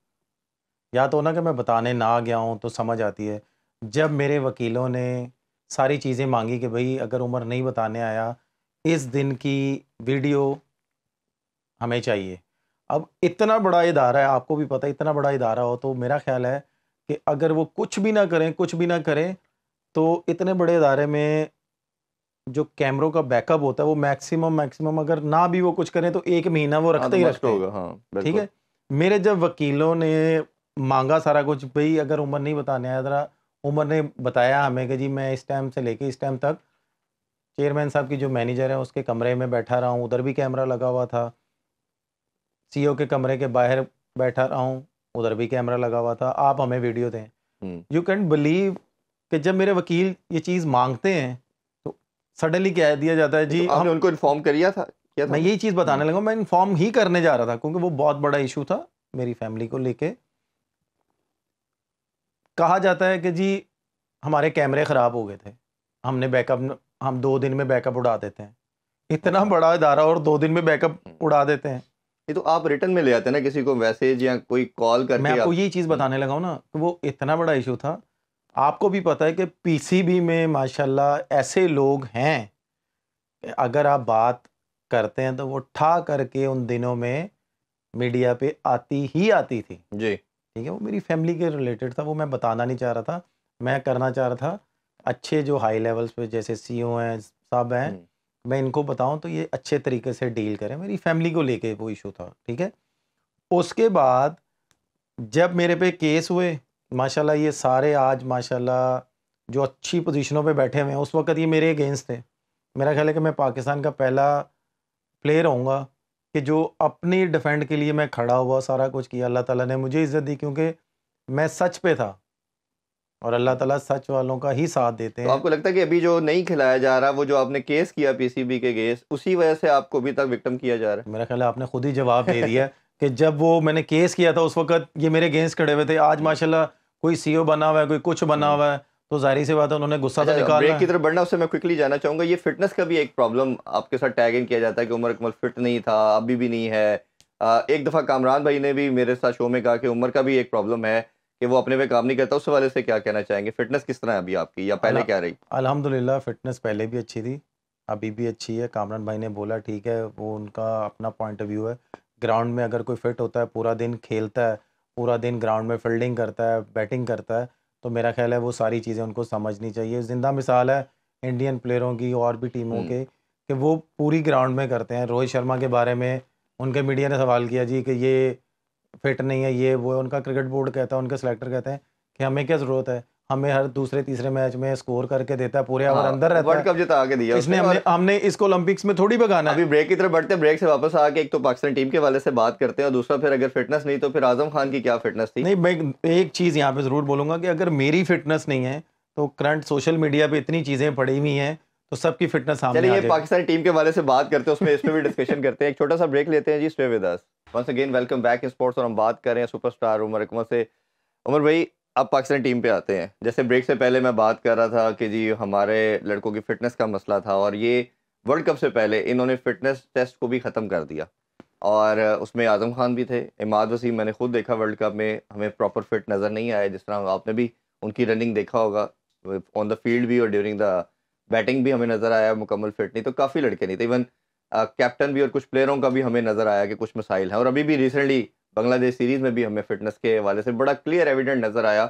या तो ना कि मैं बताने ना गया हूँ तो समझ आती है जब मेरे वकीलों ने सारी चीज़ें मांगी कि भाई अगर उमर नहीं बताने आया इस दिन की वीडियो हमें चाहिए अब इतना बड़ा इदारा है आपको भी पता है इतना बड़ा इदारा हो तो मेरा ख्याल है कि अगर वो कुछ भी ना करें कुछ भी ना करें तो इतने बड़े इदारे में जो कैमरों का बैकअप होता है वो मैक्सिमम मैक्सिमम अगर ना भी वो कुछ करें तो एक महीना वो हाँ, रखते ही रखते होगा हाँ ठीक है मेरे जब वकीलों ने मांगा सारा कुछ भाई अगर उम्र नहीं बताने आया जरा उम्र ने बताया हमें कि जी मैं इस टाइम से लेके इस टाइम तक चेयरमैन साहब की जो मैनेजर है उसके कमरे में बैठा रहा हूँ उधर भी कैमरा लगा हुआ था सीईओ e के कमरे के बाहर बैठा रहा हूँ उधर भी कैमरा लगा हुआ था आप हमें वीडियो दें यू कैन बिलीव कि जब मेरे वकील ये चीज़ मांगते हैं तो सडनली क्या दिया जाता है तो जी तो उनको इन्फॉर्म कर दिया था क्या मैं यही चीज़ बताने लगा मैं इन्फॉर्म ही करने जा रहा था क्योंकि वो बहुत बड़ा इशू था मेरी फैमिली को लेके कहा जाता है कि जी हमारे कैमरे ख़राब हो गए थे हमने बैकअप हम दो दिन में बैकअप उड़ा देते हैं इतना अच्छा। बड़ा इदारा और दो दिन में बैकअप हम्म। उड़ा देते हैं ये तो आप रिटर्न में ले आते हैं ना किसी को मैसेज या कोई कॉल करके मैं आपको यही चीज़ हम्म। बताने लगा हूँ ना कि वो इतना बड़ा इशू था आपको भी पता है कि पीसीबी में माशाल्लाह ऐसे लोग हैं अगर आप बात करते हैं तो वो ठा करके उन दिनों में मीडिया पे आती ही आती थी जी ठीक है वो मेरी फैमिली के रिलेटेड था वो मैं बताना नहीं चाह रहा था मैं करना चाह रहा था अच्छे जो हाई लेवल्स पे जैसे सी e हैं सब हैं हम्म। मैं इनको बताऊं तो ये अच्छे तरीके से डील करें मेरी फैमिली को लेके वो इशू था ठीक है उसके बाद जब मेरे पे केस हुए माशाल्लाह ये सारे आज माशाल्लाह जो अच्छी पोजीशनों पे बैठे हुए हैं उस वक्त ये मेरे अगेंस्ट थे मेरा ख्याल है कि मैं पाकिस्तान का पहला प्लेयर होऊंगा कि जो अपनी डिफेंड के लिए मैं खड़ा हुआ सारा कुछ किया अल्लाह ताला ने मुझे इज़्ज़त दी क्योंकि मैं सच पे था और अल्लाह ताला सच वालों का ही साथ देते तो हैं तो आपको लगता है कि अभी जो नहीं खिलाया जा रहा वो जो आपने केस किया पीसीबी के केस उसी वजह से आपको अभी तक विक्टिम किया जा रहा है मेरा ख्याल है आपने खुद ही जवाब दे दिया कि जब वो मैंने केस किया था उस वक्त ये मेरे अगेंस्ट खड़े हुए थे आज माशाल्लाह कोई सीईओ बना हुआ है कोई कुछ बना हुआ है तो जारी सी बात है उन्होंने गुस्सा तो अच्छा, निकाला ब्रेक की तरफ बढ़ना उससे मैं क्विकली जाना चाहूंगा ये फिटनेस का भी एक प्रॉब्लम आपके साथ टैग इन किया जाता है कि उमर अकमल फिट नहीं था अभी भी नहीं है एक दफ़ा कामरान भाई ने भी मेरे साथ शो में कहा कि उम्र का भी एक प्रॉब्लम है कि वो अपने पे काम नहीं करता उस वाले से क्या कहना चाहेंगे फिटनेस किस तरह है अभी आपकी या पहले क्या रही अलहमदिल्ला फिटनेस पहले भी अच्छी थी अभी भी अच्छी है कामरान भाई ने बोला ठीक है वो उनका अपना पॉइंट ऑफ व्यू है ग्राउंड में अगर कोई फिट होता है पूरा दिन खेलता है पूरा दिन ग्राउंड में फील्डिंग करता है बैटिंग करता है तो मेरा ख्याल है वो सारी चीज़ें उनको समझनी चाहिए ज़िंदा मिसाल है इंडियन प्लेयरों की और भी टीमों हम्म। के कि वो पूरी ग्राउंड में करते हैं रोहित शर्मा के बारे में उनके मीडिया ने सवाल किया जी कि ये फिट नहीं है ये वो उनका क्रिकेट बोर्ड कहता है उनके सेलेक्टर कहते हैं कि हमें क्या ज़रूरत है हमें हर दूसरे तीसरे मैच में स्कोर करके देता है पूरे ओवर हाँ, अंदर रहता वर्ल्ड कप जीता आगे दिया इसने हमने हमने इसको ओलंपिक्स में थोड़ी भगाना अभी ब्रेक की तरफ बढ़ते ब्रेक से वापस आके एक तो पाकिस्तान टीम के वाले से बात करते हैं और दूसरा फिर अगर फिटनेस नहीं तो फिर आजम खान की क्या फिटनेस थी नहीं मैं एक चीज़ यहाँ पे ज़रूर बोलूंगा कि अगर मेरी फिटनेस नहीं है तो करंट सोशल मीडिया पर इतनी चीज़ें पड़ी हुई है तो सबकी फिटनेस सामने चलिए पाकिस्तान टीम के वाले से बात करते हैं उसमें इस पर भी डिस्कशन करते हैं एक छोटा सा ब्रेक लेते हैं जी stay with us once again welcome back in sports और हम बात कर रहे हैं सुपरस्टार उमर अकमल से उमर भाई अब पाकिस्तान टीम पे आते हैं जैसे ब्रेक से पहले मैं बात कर रहा था कि जी हमारे लड़कों की फ़िटनेस का मसला था और ये वर्ल्ड कप से पहले इन्होंने फ़िटनेस टेस्ट को भी ख़त्म कर दिया और उसमें आज़म खान भी थे इमाद वसीम मैंने खुद देखा वर्ल्ड कप में हमें प्रॉपर फिट नज़र नहीं आया जिस तरह आपने भी उनकी रनिंग देखा होगा ऑन द फील्ड भी और ड्यूरिंग द बैटिंग भी हमें नज़र आया मुकम्मल फिट नहीं तो काफ़ी लड़के नहीं थे इवन कैप्टन uh, भी और कुछ प्लेयरों का भी हमें नज़र आया कि कुछ मसाइल हैं और अभी भी रिसेंटली बांग्लादेश सीरीज़ में भी हमें फिटनेस के हवाले से बड़ा क्लियर एविडेंट नज़र आया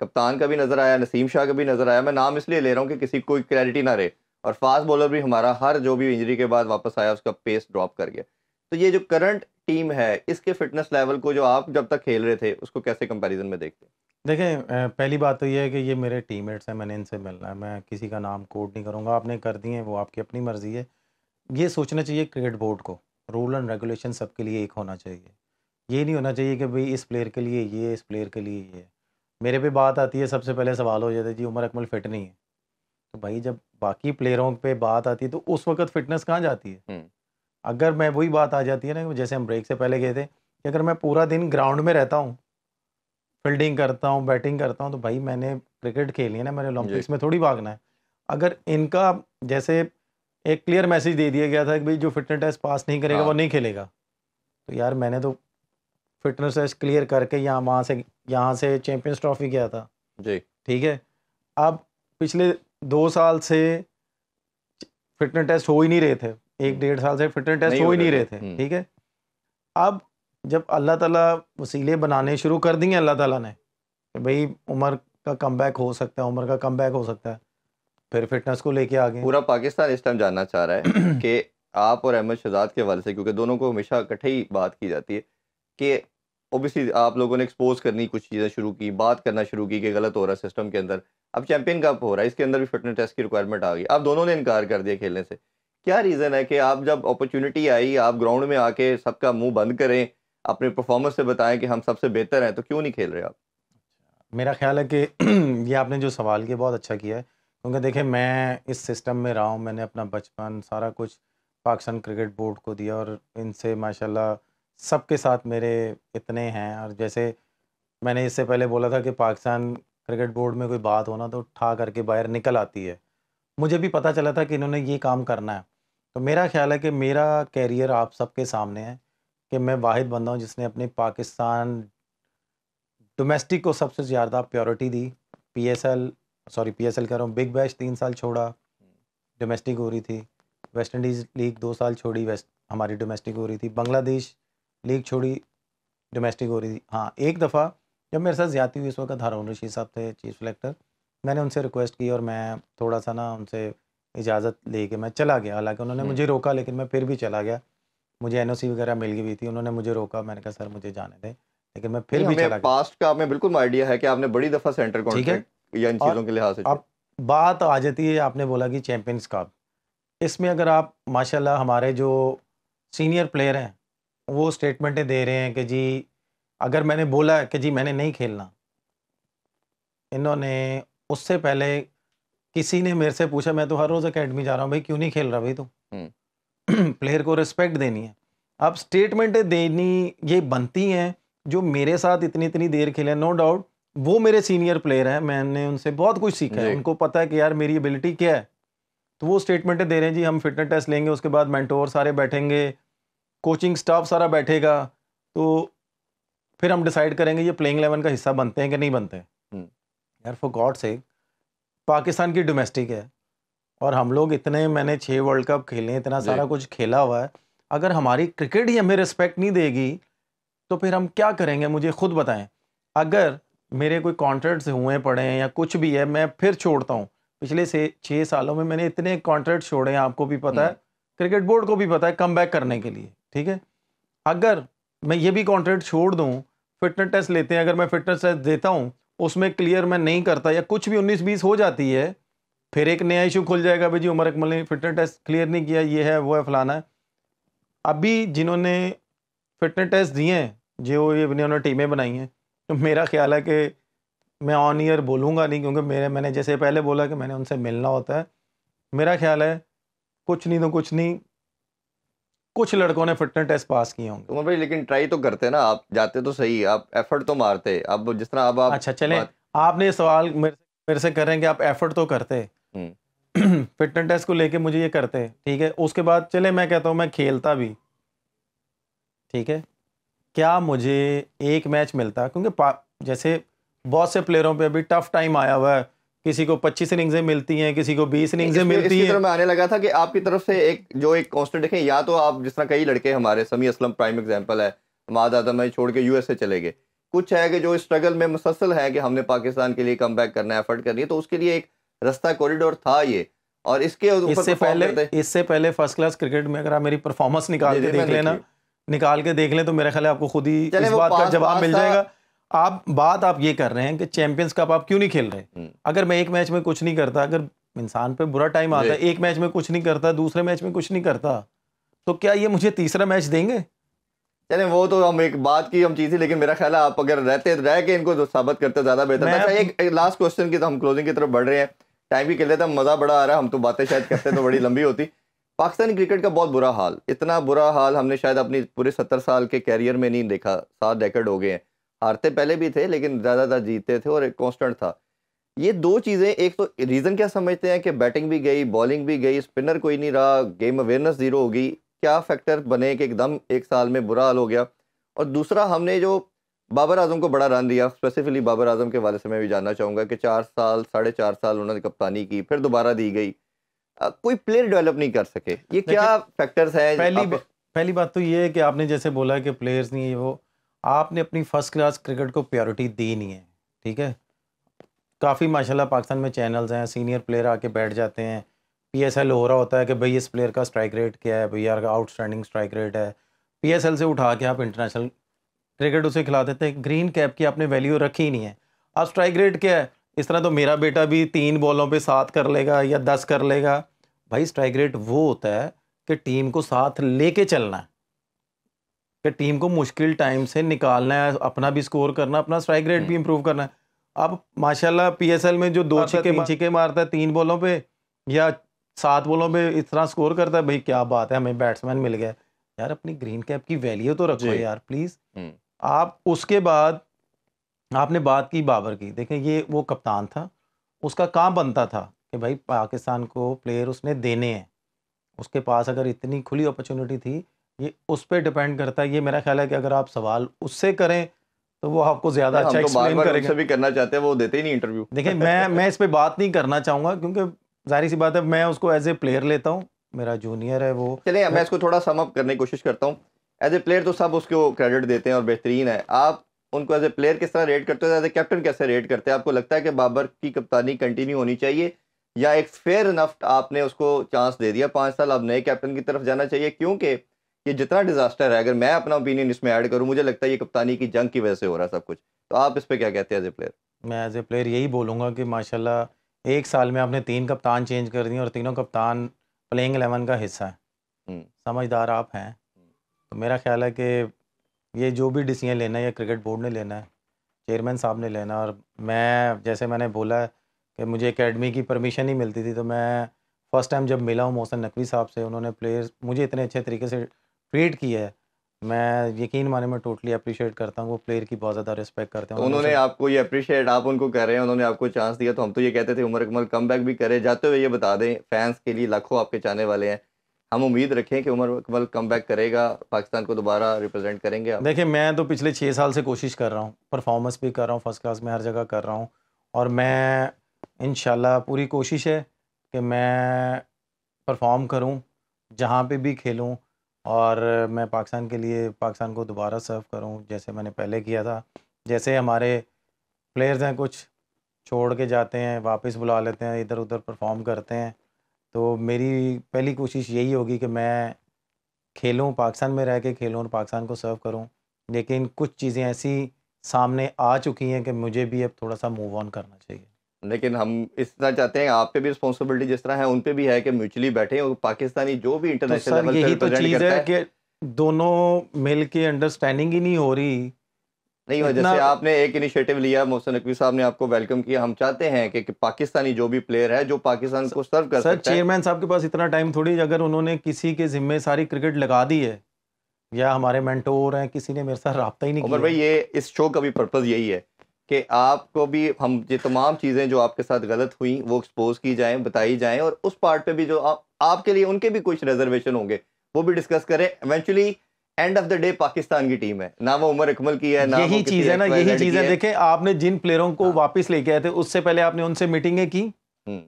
कप्तान का भी नज़र आया नसीम शाह का भी नज़र आया मैं नाम इसलिए ले रहा हूँ कि किसी कोई क्लैरिटी ना रहे और फास्ट बॉलर भी हमारा हर जो भी इंजरी के बाद वापस आया उसका पेस ड्रॉप कर गया तो ये जो करंट टीम है इसके फिटनेस लेवल को जो आप जब तक खेल रहे थे उसको कैसे कंपैरिजन में देखते हैं देखें पहली बात तो ये है कि ये मेरे टीममेट्स हैं मैंने इनसे मिलना है मैं किसी का नाम कोड नहीं करूँगा आपने कर दिए वो आपकी अपनी मर्ज़ी है ये सोचना चाहिए क्रिकेट बोर्ड को रूल एंड रेगुलेशन सबके लिए एक होना चाहिए ये नहीं होना चाहिए कि भाई इस प्लेयर के लिए ये इस प्लेयर के लिए ये मेरे पे बात आती है सबसे पहले सवाल हो जाता है जी उमर अकमल फिट नहीं है तो भाई जब बाकी प्लेयरों पे बात आती है तो उस वक्त फिटनेस कहाँ जाती है हम्म। अगर मैं वही बात आ जाती है ना जैसे हम ब्रेक से पहले गए थे कि अगर मैं पूरा दिन ग्राउंड में रहता हूँ फील्डिंग करता हूँ बैटिंग करता हूँ तो भाई मैंने क्रिकेट खेली है ना मैंने ओलंपिक्स में थोड़ी भागना है अगर इनका जैसे एक क्लियर मैसेज दे दिया गया था कि भाई जो फिटनेस टेस्ट पास नहीं करेगा हाँ। वो नहीं खेलेगा तो यार मैंने तो फिटनेस टेस्ट क्लियर करके यहाँ वहाँ से यहाँ से चैम्पियंस ट्रॉफी गया था जी ठीक है अब पिछले दो साल से फिटनेस टेस्ट हो ही नहीं रहे थे एक हम्म। डेढ़ साल से फिटनेस टेस्ट हो ही नहीं रहे थे हम्म। ठीक है अब जब अल्लाह ताला वसीले बनाने शुरू कर दिए अल्लाह ताला ने कि भाई उमर का कम हो सकता है उम्र का कम हो सकता है फिर फिटनेस को लेके आ गए पूरा पाकिस्तान इस टाइम जानना चाह रहा है कि आप और अहमद शहजाद के वाले से क्योंकि दोनों को हमेशा इकट्ठे ही बात की जाती है कि ओबियसली आप लोगों ने एक्सपोज करनी कुछ चीज़ें शुरू की बात करना शुरू की कि गलत हो रहा है सिस्टम के अंदर अब चैंपियन कप हो रहा है इसके अंदर भी फिटनेस टेस्ट की रिक्वायरमेंट आ गई आप दोनों ने इनकार कर दिया खेलने से क्या रीज़न है कि आप जब अपॉर्चुनिटी आई आप ग्राउंड में आके सबका मुंह बंद करें अपने परफॉर्मेंस से बताएं कि हम सबसे बेहतर हैं तो क्यों नहीं खेल रहे आप मेरा ख्याल है कि ये आपने जो सवाल किया बहुत अच्छा किया है क्योंकि देखें मैं इस सिस्टम में रहा हूँ मैंने अपना बचपन सारा कुछ पाकिस्तान क्रिकेट बोर्ड को दिया और इनसे माशाल्लाह सबके साथ मेरे इतने हैं और जैसे मैंने इससे पहले बोला था कि पाकिस्तान क्रिकेट बोर्ड में कोई बात होना तो ठा करके बाहर निकल आती है मुझे भी पता चला था कि इन्होंने ये काम करना है तो मेरा ख्याल है कि मेरा कैरियर आप सबके सामने है कि मैं वाहिद बंदा हूँ जिसने अपने पाकिस्तान डोमेस्टिक को सबसे ज़्यादा प्योरिटी दी पीएसएल सॉरी पीएसएल कह रहा हूँ बिग बैश तीन साल छोड़ा डोमेस्टिक हो रही थी वेस्ट इंडीज़ लीग दो साल छोड़ी वेस्ट हमारी डोमेस्टिक हो रही थी बांग्लादेश लीग छोड़ी डोमेस्टिक हो रही थी हाँ एक दफ़ा जब मेरे साथ ज़्यादा हुई इस वक्त हारून रशीद साहब थे चीफ सेलेक्टर मैंने उनसे रिक्वेस्ट की और मैं थोड़ा सा ना उनसे इजाज़त ले के मैं चला गया हालांकि उन्होंने हम्म। मुझे रोका लेकिन मैं फिर भी चला गया मुझे एन वगैरह मिल गई हुई थी उन्होंने मुझे रोका मैंने कहा सर मुझे जाने दें लेकिन मैं फिर भी चला पास्ट का आपने बिल्कुल आइडिया है कि आपने बड़ी दफ़ा सेंटर या इन चीज़ों के लिहाज से अब बात आ जाती है आपने बोला कि चैम्पियंस कप इसमें अगर आप माशाल्लाह हमारे जो सीनियर प्लेयर हैं वो स्टेटमेंटें दे रहे हैं कि जी अगर मैंने बोला कि जी मैंने नहीं खेलना इन्होंने उससे पहले किसी ने मेरे से पूछा मैं तो हर रोज़ अकेडमी जा रहा हूँ भाई क्यों नहीं खेल रहा भाई तू प्लेयर हम्म। को रिस्पेक्ट देनी है अब स्टेटमेंटें देनी ये बनती हैं जो मेरे साथ इतनी इतनी देर खेले नो डाउट वो मेरे सीनियर प्लेयर हैं मैंने उनसे बहुत कुछ सीखा है उनको पता है कि यार मेरी एबिलिटी क्या है तो वो स्टेटमेंटें दे रहे हैं जी हम फिटनेस टेस्ट लेंगे उसके बाद मैंटोर सारे बैठेंगे कोचिंग स्टाफ सारा बैठेगा तो फिर हम डिसाइड करेंगे ये प्लेइंग एलेवन का हिस्सा बनते हैं कि नहीं बनते हैं हम्म। यार फॉर गॉड से पाकिस्तान की डोमेस्टिक है और हम लोग इतने मैंने छः वर्ल्ड कप खेले इतना सारा कुछ खेला हुआ है अगर हमारी क्रिकेट ही हमें रिस्पेक्ट नहीं देगी तो फिर हम क्या करेंगे मुझे खुद बताएं अगर मेरे कोई कॉन्ट्रैक्ट्स हुए पड़े हैं या कुछ भी है मैं फिर छोड़ता हूँ पिछले से छः सालों में मैंने इतने कॉन्ट्रैक्ट छोड़े हैं आपको भी पता है क्रिकेट हम्म। बोर्ड को भी पता है कम बैक करने के लिए ठीक है अगर मैं ये भी कॉन्ट्रैक्ट छोड़ दूँ फिटनेस टेस्ट लेते हैं अगर मैं फिटनेस टेस्ट देता हूँ उसमें क्लियर मैं नहीं करता या कुछ भी उन्नीस बीस हो जाती है फिर एक नया इशू खुल जाएगा भाई जी उमर अकमल ने फिटनेस टेस्ट क्लियर नहीं किया ये है वो है फलाना है अभी जिन्होंने फिटनेस टेस्ट दिए हैं जो ये उन्होंने टीमें बनाई हैं तो मेरा ख्याल है कि मैं ऑन ईयर बोलूँगा नहीं क्योंकि मेरे मैंने जैसे पहले बोला कि मैंने उनसे मिलना होता है मेरा ख्याल है कुछ नहीं तो कुछ नहीं कुछ लड़कों ने फिटनेस टेस्ट पास किए होंगे तो भाई लेकिन ट्राई तो करते ना आप जाते तो सही आप एफर्ट तो मारते अब जिस तरह अब आप अच्छा चले आपने सवाल मेरे मेरे से करें कि आप एफर्ट तो करते हम्म। फिटनेस टेस्ट को लेके मुझे ये करते ठीक है उसके बाद चले मैं कहता हूँ मैं खेलता भी ठीक है क्या मुझे एक मैच मिलता क्योंकि जैसे बहुत से प्लेयरों पर अभी टफ टाइम आया हुआ है किसी को 25 इनिंग्सें मिलती हैं किसी को 20 इनिंग्सें मिलती हैं मैं आने लगा था कि आपकी तरफ से एक जो एक कॉन्स्टेंट देखें या तो आप जिस तरह कई लड़के हमारे समी असलम प्राइम एग्जाम्पल है माद आदम है छोड़ के यूएसए चले गए कुछ है कि जो स्ट्रगल में मुसलसल है कि हमने पाकिस्तान के लिए कम करना है एफर्ट करनी है तो उसके लिए एक रास्ता कॉरिडोर था ये और इसके इससे पहले इससे पहले फर्स्ट क्लास क्रिकेट में अगर आप मेरी परफॉर्मेंस निकाल के देख लेना निकाल के देख लें तो मेरे ख्याल आपको खुद ही इस बात का जवाब मिल जाएगा आप बात आप ये कर रहे हैं कि चैंपियंस कप आप क्यों नहीं खेल रहे हम्म। अगर मैं एक मैच में कुछ नहीं करता अगर इंसान पे बुरा टाइम आता है एक मैच में कुछ नहीं करता दूसरे मैच में कुछ नहीं करता तो क्या ये मुझे तीसरा मैच देंगे चले वो तो हम एक बात की हम चीज़ थी लेकिन मेरा ख्याल है आप अगर रहते रह के इनको साबित करते ज़्यादा बेहतर अच्छा एक, एक लास्ट क्वेश्चन की तो हम क्लोजिंग की तरफ बढ़ रहे हैं टाइम भी खेल रहे थे मज़ा बड़ा आ रहा है हम तो बातें शायद करते तो बड़ी लंबी होती पाकिस्तानी क्रिकेट का बहुत बुरा हाल इतना बुरा हाल हमने शायद अपनी पूरे सत्तर साल के कैरियर में नहीं देखा सात डेकेड हो गए हैं हारते पहले भी थे लेकिन ज़्यादातर जीतते थे और एक कॉन्स्टेंट था ये दो चीज़ें एक तो रीज़न क्या समझते हैं कि बैटिंग भी गई बॉलिंग भी गई स्पिनर कोई नहीं रहा गेम अवेयरनेस ज़ीरो होगी क्या फैक्टर बने कि एकदम एक साल में बुरा हाल हो गया और दूसरा हमने जो बाबर आजम को बड़ा रन दिया स्पेसिफिकली बाबर आजम के वाले से मैं भी जानना चाहूँगा कि चार साल साढ़े चार साल उन्होंने कप्तानी की फिर दोबारा दी गई आ, कोई प्लेयर डेवलप नहीं कर सके ये क्या फैक्टर्स हैं पहली पहली बात तो ये है कि आपने जैसे बोला कि प्लेयर्स नहीं वो आपने अपनी फर्स्ट क्लास क्रिकेट को प्योरिटी दी नहीं है ठीक है काफ़ी माशाल्लाह पाकिस्तान में चैनल्स हैं सीनियर प्लेयर आके बैठ जाते हैं पीएसएल हो रहा होता है कि भाई इस प्लेयर का स्ट्राइक रेट क्या है भैया का आउटस्टैंडिंग स्ट्राइक रेट है पीएसएल से उठा के आप इंटरनेशनल क्रिकेट उसे खिला देते हैं ग्रीन कैप की आपने वैल्यू रखी ही नहीं है अब स्ट्राइक रेट क्या है इस तरह तो मेरा बेटा भी तीन बॉलों पे सात कर लेगा या दस कर लेगा भाई स्ट्राइक रेट वो होता है कि टीम को साथ लेके चलना है कि टीम को मुश्किल टाइम से निकालना है अपना भी स्कोर करना अपना स्ट्राइक रेट भी इम्प्रूव हम्म। करना है अब माशाल्लाह पीएसएल में जो दो छिके छिके मारता है तीन बॉलों पे या सात बॉलों पे इस तरह स्कोर करता है भाई क्या बात है हमें बैट्समैन मिल गया यार अपनी ग्रीन कैप की वैल्यू तो रखो यार प्लीज़ हम्म। आप उसके बाद आपने बात की बाबर की देखें ये वो कप्तान था उसका काम बनता था कि भाई पाकिस्तान को प्लेयर उसने देने हैं उसके पास अगर इतनी खुली अपॉर्चुनिटी थी ये उस पर डिपेंड करता है ये मेरा ख्याल है कि अगर आप सवाल उससे करें तो वो आपको ज्यादा अच्छा एक्सप्लेन तो करेंगे भी करना चाहते हैं वो देते ही नहीं इंटरव्यू देखिए मैं मैं इस पर बात नहीं करना चाहूंगा क्योंकि जाहिर सी बात है मैं उसको एज ए प्लेयर लेता हूँ मेरा जूनियर है वो चलिए मैं इसको थोड़ा सम अप करने की कोशिश करता हूँ एज ए प्लेयर तो सब उसको क्रेडिट देते हैं और बेहतरीन है आप उनको एज ए प्लेयर किस तरह रेट करते हो एज ए कैप्टन कैसे रेट करते हैं आपको लगता है कि बाबर की कप्तानी कंटिन्यू होनी चाहिए या एक फेयर नफ्ट आपने उसको चांस दे दिया पाँच साल अब नए कैप्टन की तरफ जाना चाहिए क्योंकि ये जितना डिजास्टर है अगर मैं अपना ओपिनियन इसमें ऐड करूं मुझे लगता है ये कप्तानी की जंग की वजह से हो रहा है सब कुछ तो आप इस पर क्या कहते हैं एज ए प्लेयर मैं एज ए प्लेयर यही बोलूंगा कि माशाल्लाह एक साल में आपने तीन कप्तान चेंज कर दिए और तीनों कप्तान प्लेइंग एलेवन का हिस्सा है हम्म। समझदार आप हैं तो मेरा ख्याल है कि ये जो भी डिसीजन लेना है या क्रिकेट बोर्ड ने लेना है चेयरमैन साहब ने लेना और मैं जैसे मैंने बोला कि मुझे अकेडमी की परमिशन ही मिलती थी तो मैं फ़र्स्ट टाइम जब मिला हूँ मोहसन नकवी साहब से उन्होंने प्लेयर्स मुझे इतने अच्छे तरीके से क्रिएट की है मैं यकीन माने मैं टोटली अप्रिशिएट करता हूँ वो प्लेयर की बहुत ज़्यादा रिस्पेक्ट करते हैं तो उन्होंने आपको ये अप्रिशिएट आप उनको कर रहे हैं उन्होंने आपको चांस दिया तो हम तो ये कहते थे उमर अकमल कम बैक भी करे जाते हुए ये बता दें फैंस के लिए लाखों आपके चाहने वाले हैं हम उम्मीद रखें कि उमर अकमल कम बैक करेगा पाकिस्तान को दोबारा रिप्रेजेंट करेंगे देखिए मैं तो पिछले छः साल से कोशिश कर रहा हूँ परफॉर्मेंस भी कर रहा हूँ फर्स्ट क्लास में हर जगह कर रहा हूँ और मैं इन पूरी कोशिश है कि मैं परफॉर्म करूँ जहाँ पर भी खेलूँ और मैं पाकिस्तान के लिए पाकिस्तान को दोबारा सर्व करूँ जैसे मैंने पहले किया था जैसे हमारे प्लेयर्स हैं कुछ छोड़ के जाते हैं वापस बुला लेते हैं इधर उधर परफॉर्म करते हैं तो मेरी पहली कोशिश यही होगी कि मैं खेलूँ पाकिस्तान में रह के खेलूँ और पाकिस्तान को सर्व करूँ लेकिन कुछ चीज़ें ऐसी सामने आ चुकी हैं कि मुझे भी अब थोड़ा सा मूव ऑन करना चाहिए लेकिन हम इस तरह चाहते हैं आप पे भी रिस्पॉन्सिबिलिटी जिस तरह है उन पे भी है कि म्यूचुअली बैठे और पाकिस्तानी जो भी इंटरनेशनल तो यही तो चीज़ है कि दोनों मिल के अंडरस्टैंडिंग ही नहीं हो रही नहीं हो जैसे आपने एक इनिशिएटिव लिया मोहसिन नकवी साहब ने आपको वेलकम किया हम चाहते हैं कि, कि पाकिस्तानी जो भी प्लेयर है जो पाकिस्तान को सर्व कर सर चेयरमैन साहब के पास इतना टाइम थोड़ी अगर उन्होंने किसी के जिम्मे सारी क्रिकेट लगा दी है या हमारे मेंटोर हैं किसी ने मेरे साथ रहा ही नहीं किया भाई ये इस शो का भी पर्पज़ यही है कि आपको भी हम ये तमाम चीज़ें जो आपके साथ गलत हुई वो एक्सपोज की जाए बताई जाए और उस पार्ट पे भी जो आप आपके लिए उनके भी कुछ रिजर्वेशन होंगे वो भी डिस्कस करें eventually end of the day Pakistan की टीम है ना वो उमर अकमल की है ना यही चीज़ है ना यही चीज़ है देखें आपने जिन प्लेयरों को हाँ। वापस लेके आए थे उससे पहले आपने उनसे मीटिंगें की हम्म,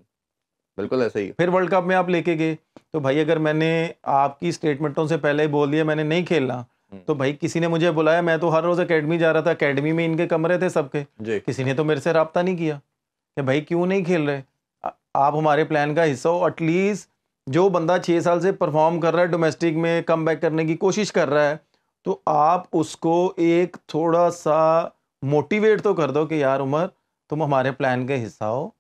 बिल्कुल ऐसे ही फिर वर्ल्ड कप में आप लेके गए तो भाई अगर मैंने आपकी स्टेटमेंटों से पहले ही बोल दिया मैंने नहीं खेलना हम्म। तो भाई किसी ने मुझे बुलाया मैं तो हर रोज अकेडमी जा रहा था अकेडमी में इनके कमरे थे सबके किसी ने तो मेरे से रबता नहीं किया कि भाई क्यों नहीं खेल रहे आप हमारे प्लान का हिस्सा हो एटलीस्ट जो बंदा छः साल से परफॉर्म कर रहा है डोमेस्टिक में कम बैक करने की कोशिश कर रहा है तो आप उसको एक थोड़ा सा मोटिवेट तो कर दो कि यार उमर तुम हमारे प्लान का हिस्सा हो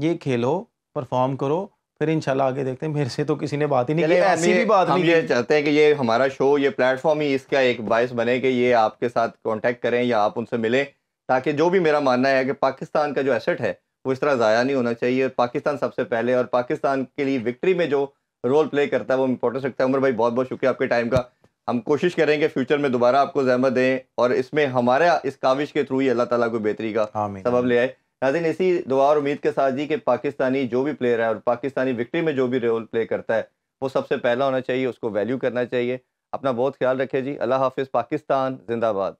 ये खेलो परफॉर्म करो फिर इनशाला आगे देखते हैं मेरे से तो किसी ने बात ही नहीं की ऐसी भी बात नहीं ये चाहते हैं कि ये हमारा शो ये प्लेटफॉर्म ही इसका एक बायस बने कि ये आपके साथ कॉन्टेक्ट करें या आप उनसे मिलें ताकि जो भी मेरा मानना है कि पाकिस्तान का जो एसेट है वो इस तरह ज़ाया नहीं होना चाहिए पाकिस्तान सबसे पहले और पाकिस्तान के लिए विक्ट्री में जो रोल प्ले करता है वो इंपॉर्टेंस रखता है उम्र भाई बहुत बहुत शुक्रिया आपके टाइम का हम कोशिश करेंगे फ्यूचर में दोबारा आपको जहमत दें और इसमें हमारे इस काविश के थ्रू ही अल्लाह ताला को बेहतरी का सबब ले आए नाजिन इसी दुआ और उम्मीद के साथ जी कि पाकिस्तानी जो भी प्लेयर है और पाकिस्तानी विक्ट्री में जो भी रोल प्ले करता है वो सबसे पहला होना चाहिए उसको वैल्यू करना चाहिए अपना बहुत ख्याल रखे जी अल्लाह हाफिज़ पाकिस्तान जिंदाबाद